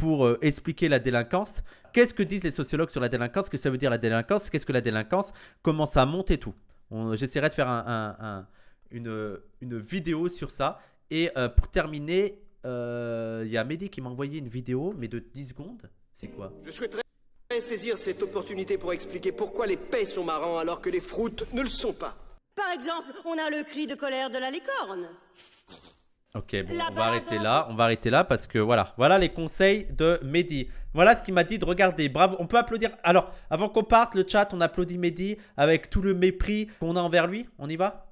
pour expliquer la délinquance. Qu'est-ce que disent les sociologues sur la délinquance Qu'est-ce que ça veut dire la délinquance Qu'est-ce que la délinquance Comment ça monte et tout J'essaierai de faire une, vidéo sur ça. Et euh, pour terminer, il euh, y a Mehdi qui m'a envoyé une vidéo, mais de 10 secondes. C'est quoi Je souhaiterais saisir cette opportunité pour expliquer pourquoi les paix sont marrants alors que les fruits ne le sont pas. Par exemple, on a le cri de colère de la licorne. Ok, bon, on va arrêter là. On va arrêter là parce que voilà, voilà les conseils de Mehdi. Voilà ce qu'il m'a dit de regarder. Bravo. On peut applaudir. Alors, avant qu'on parte, le chat, on applaudit Mehdi avec tout le mépris qu'on a envers lui. On y va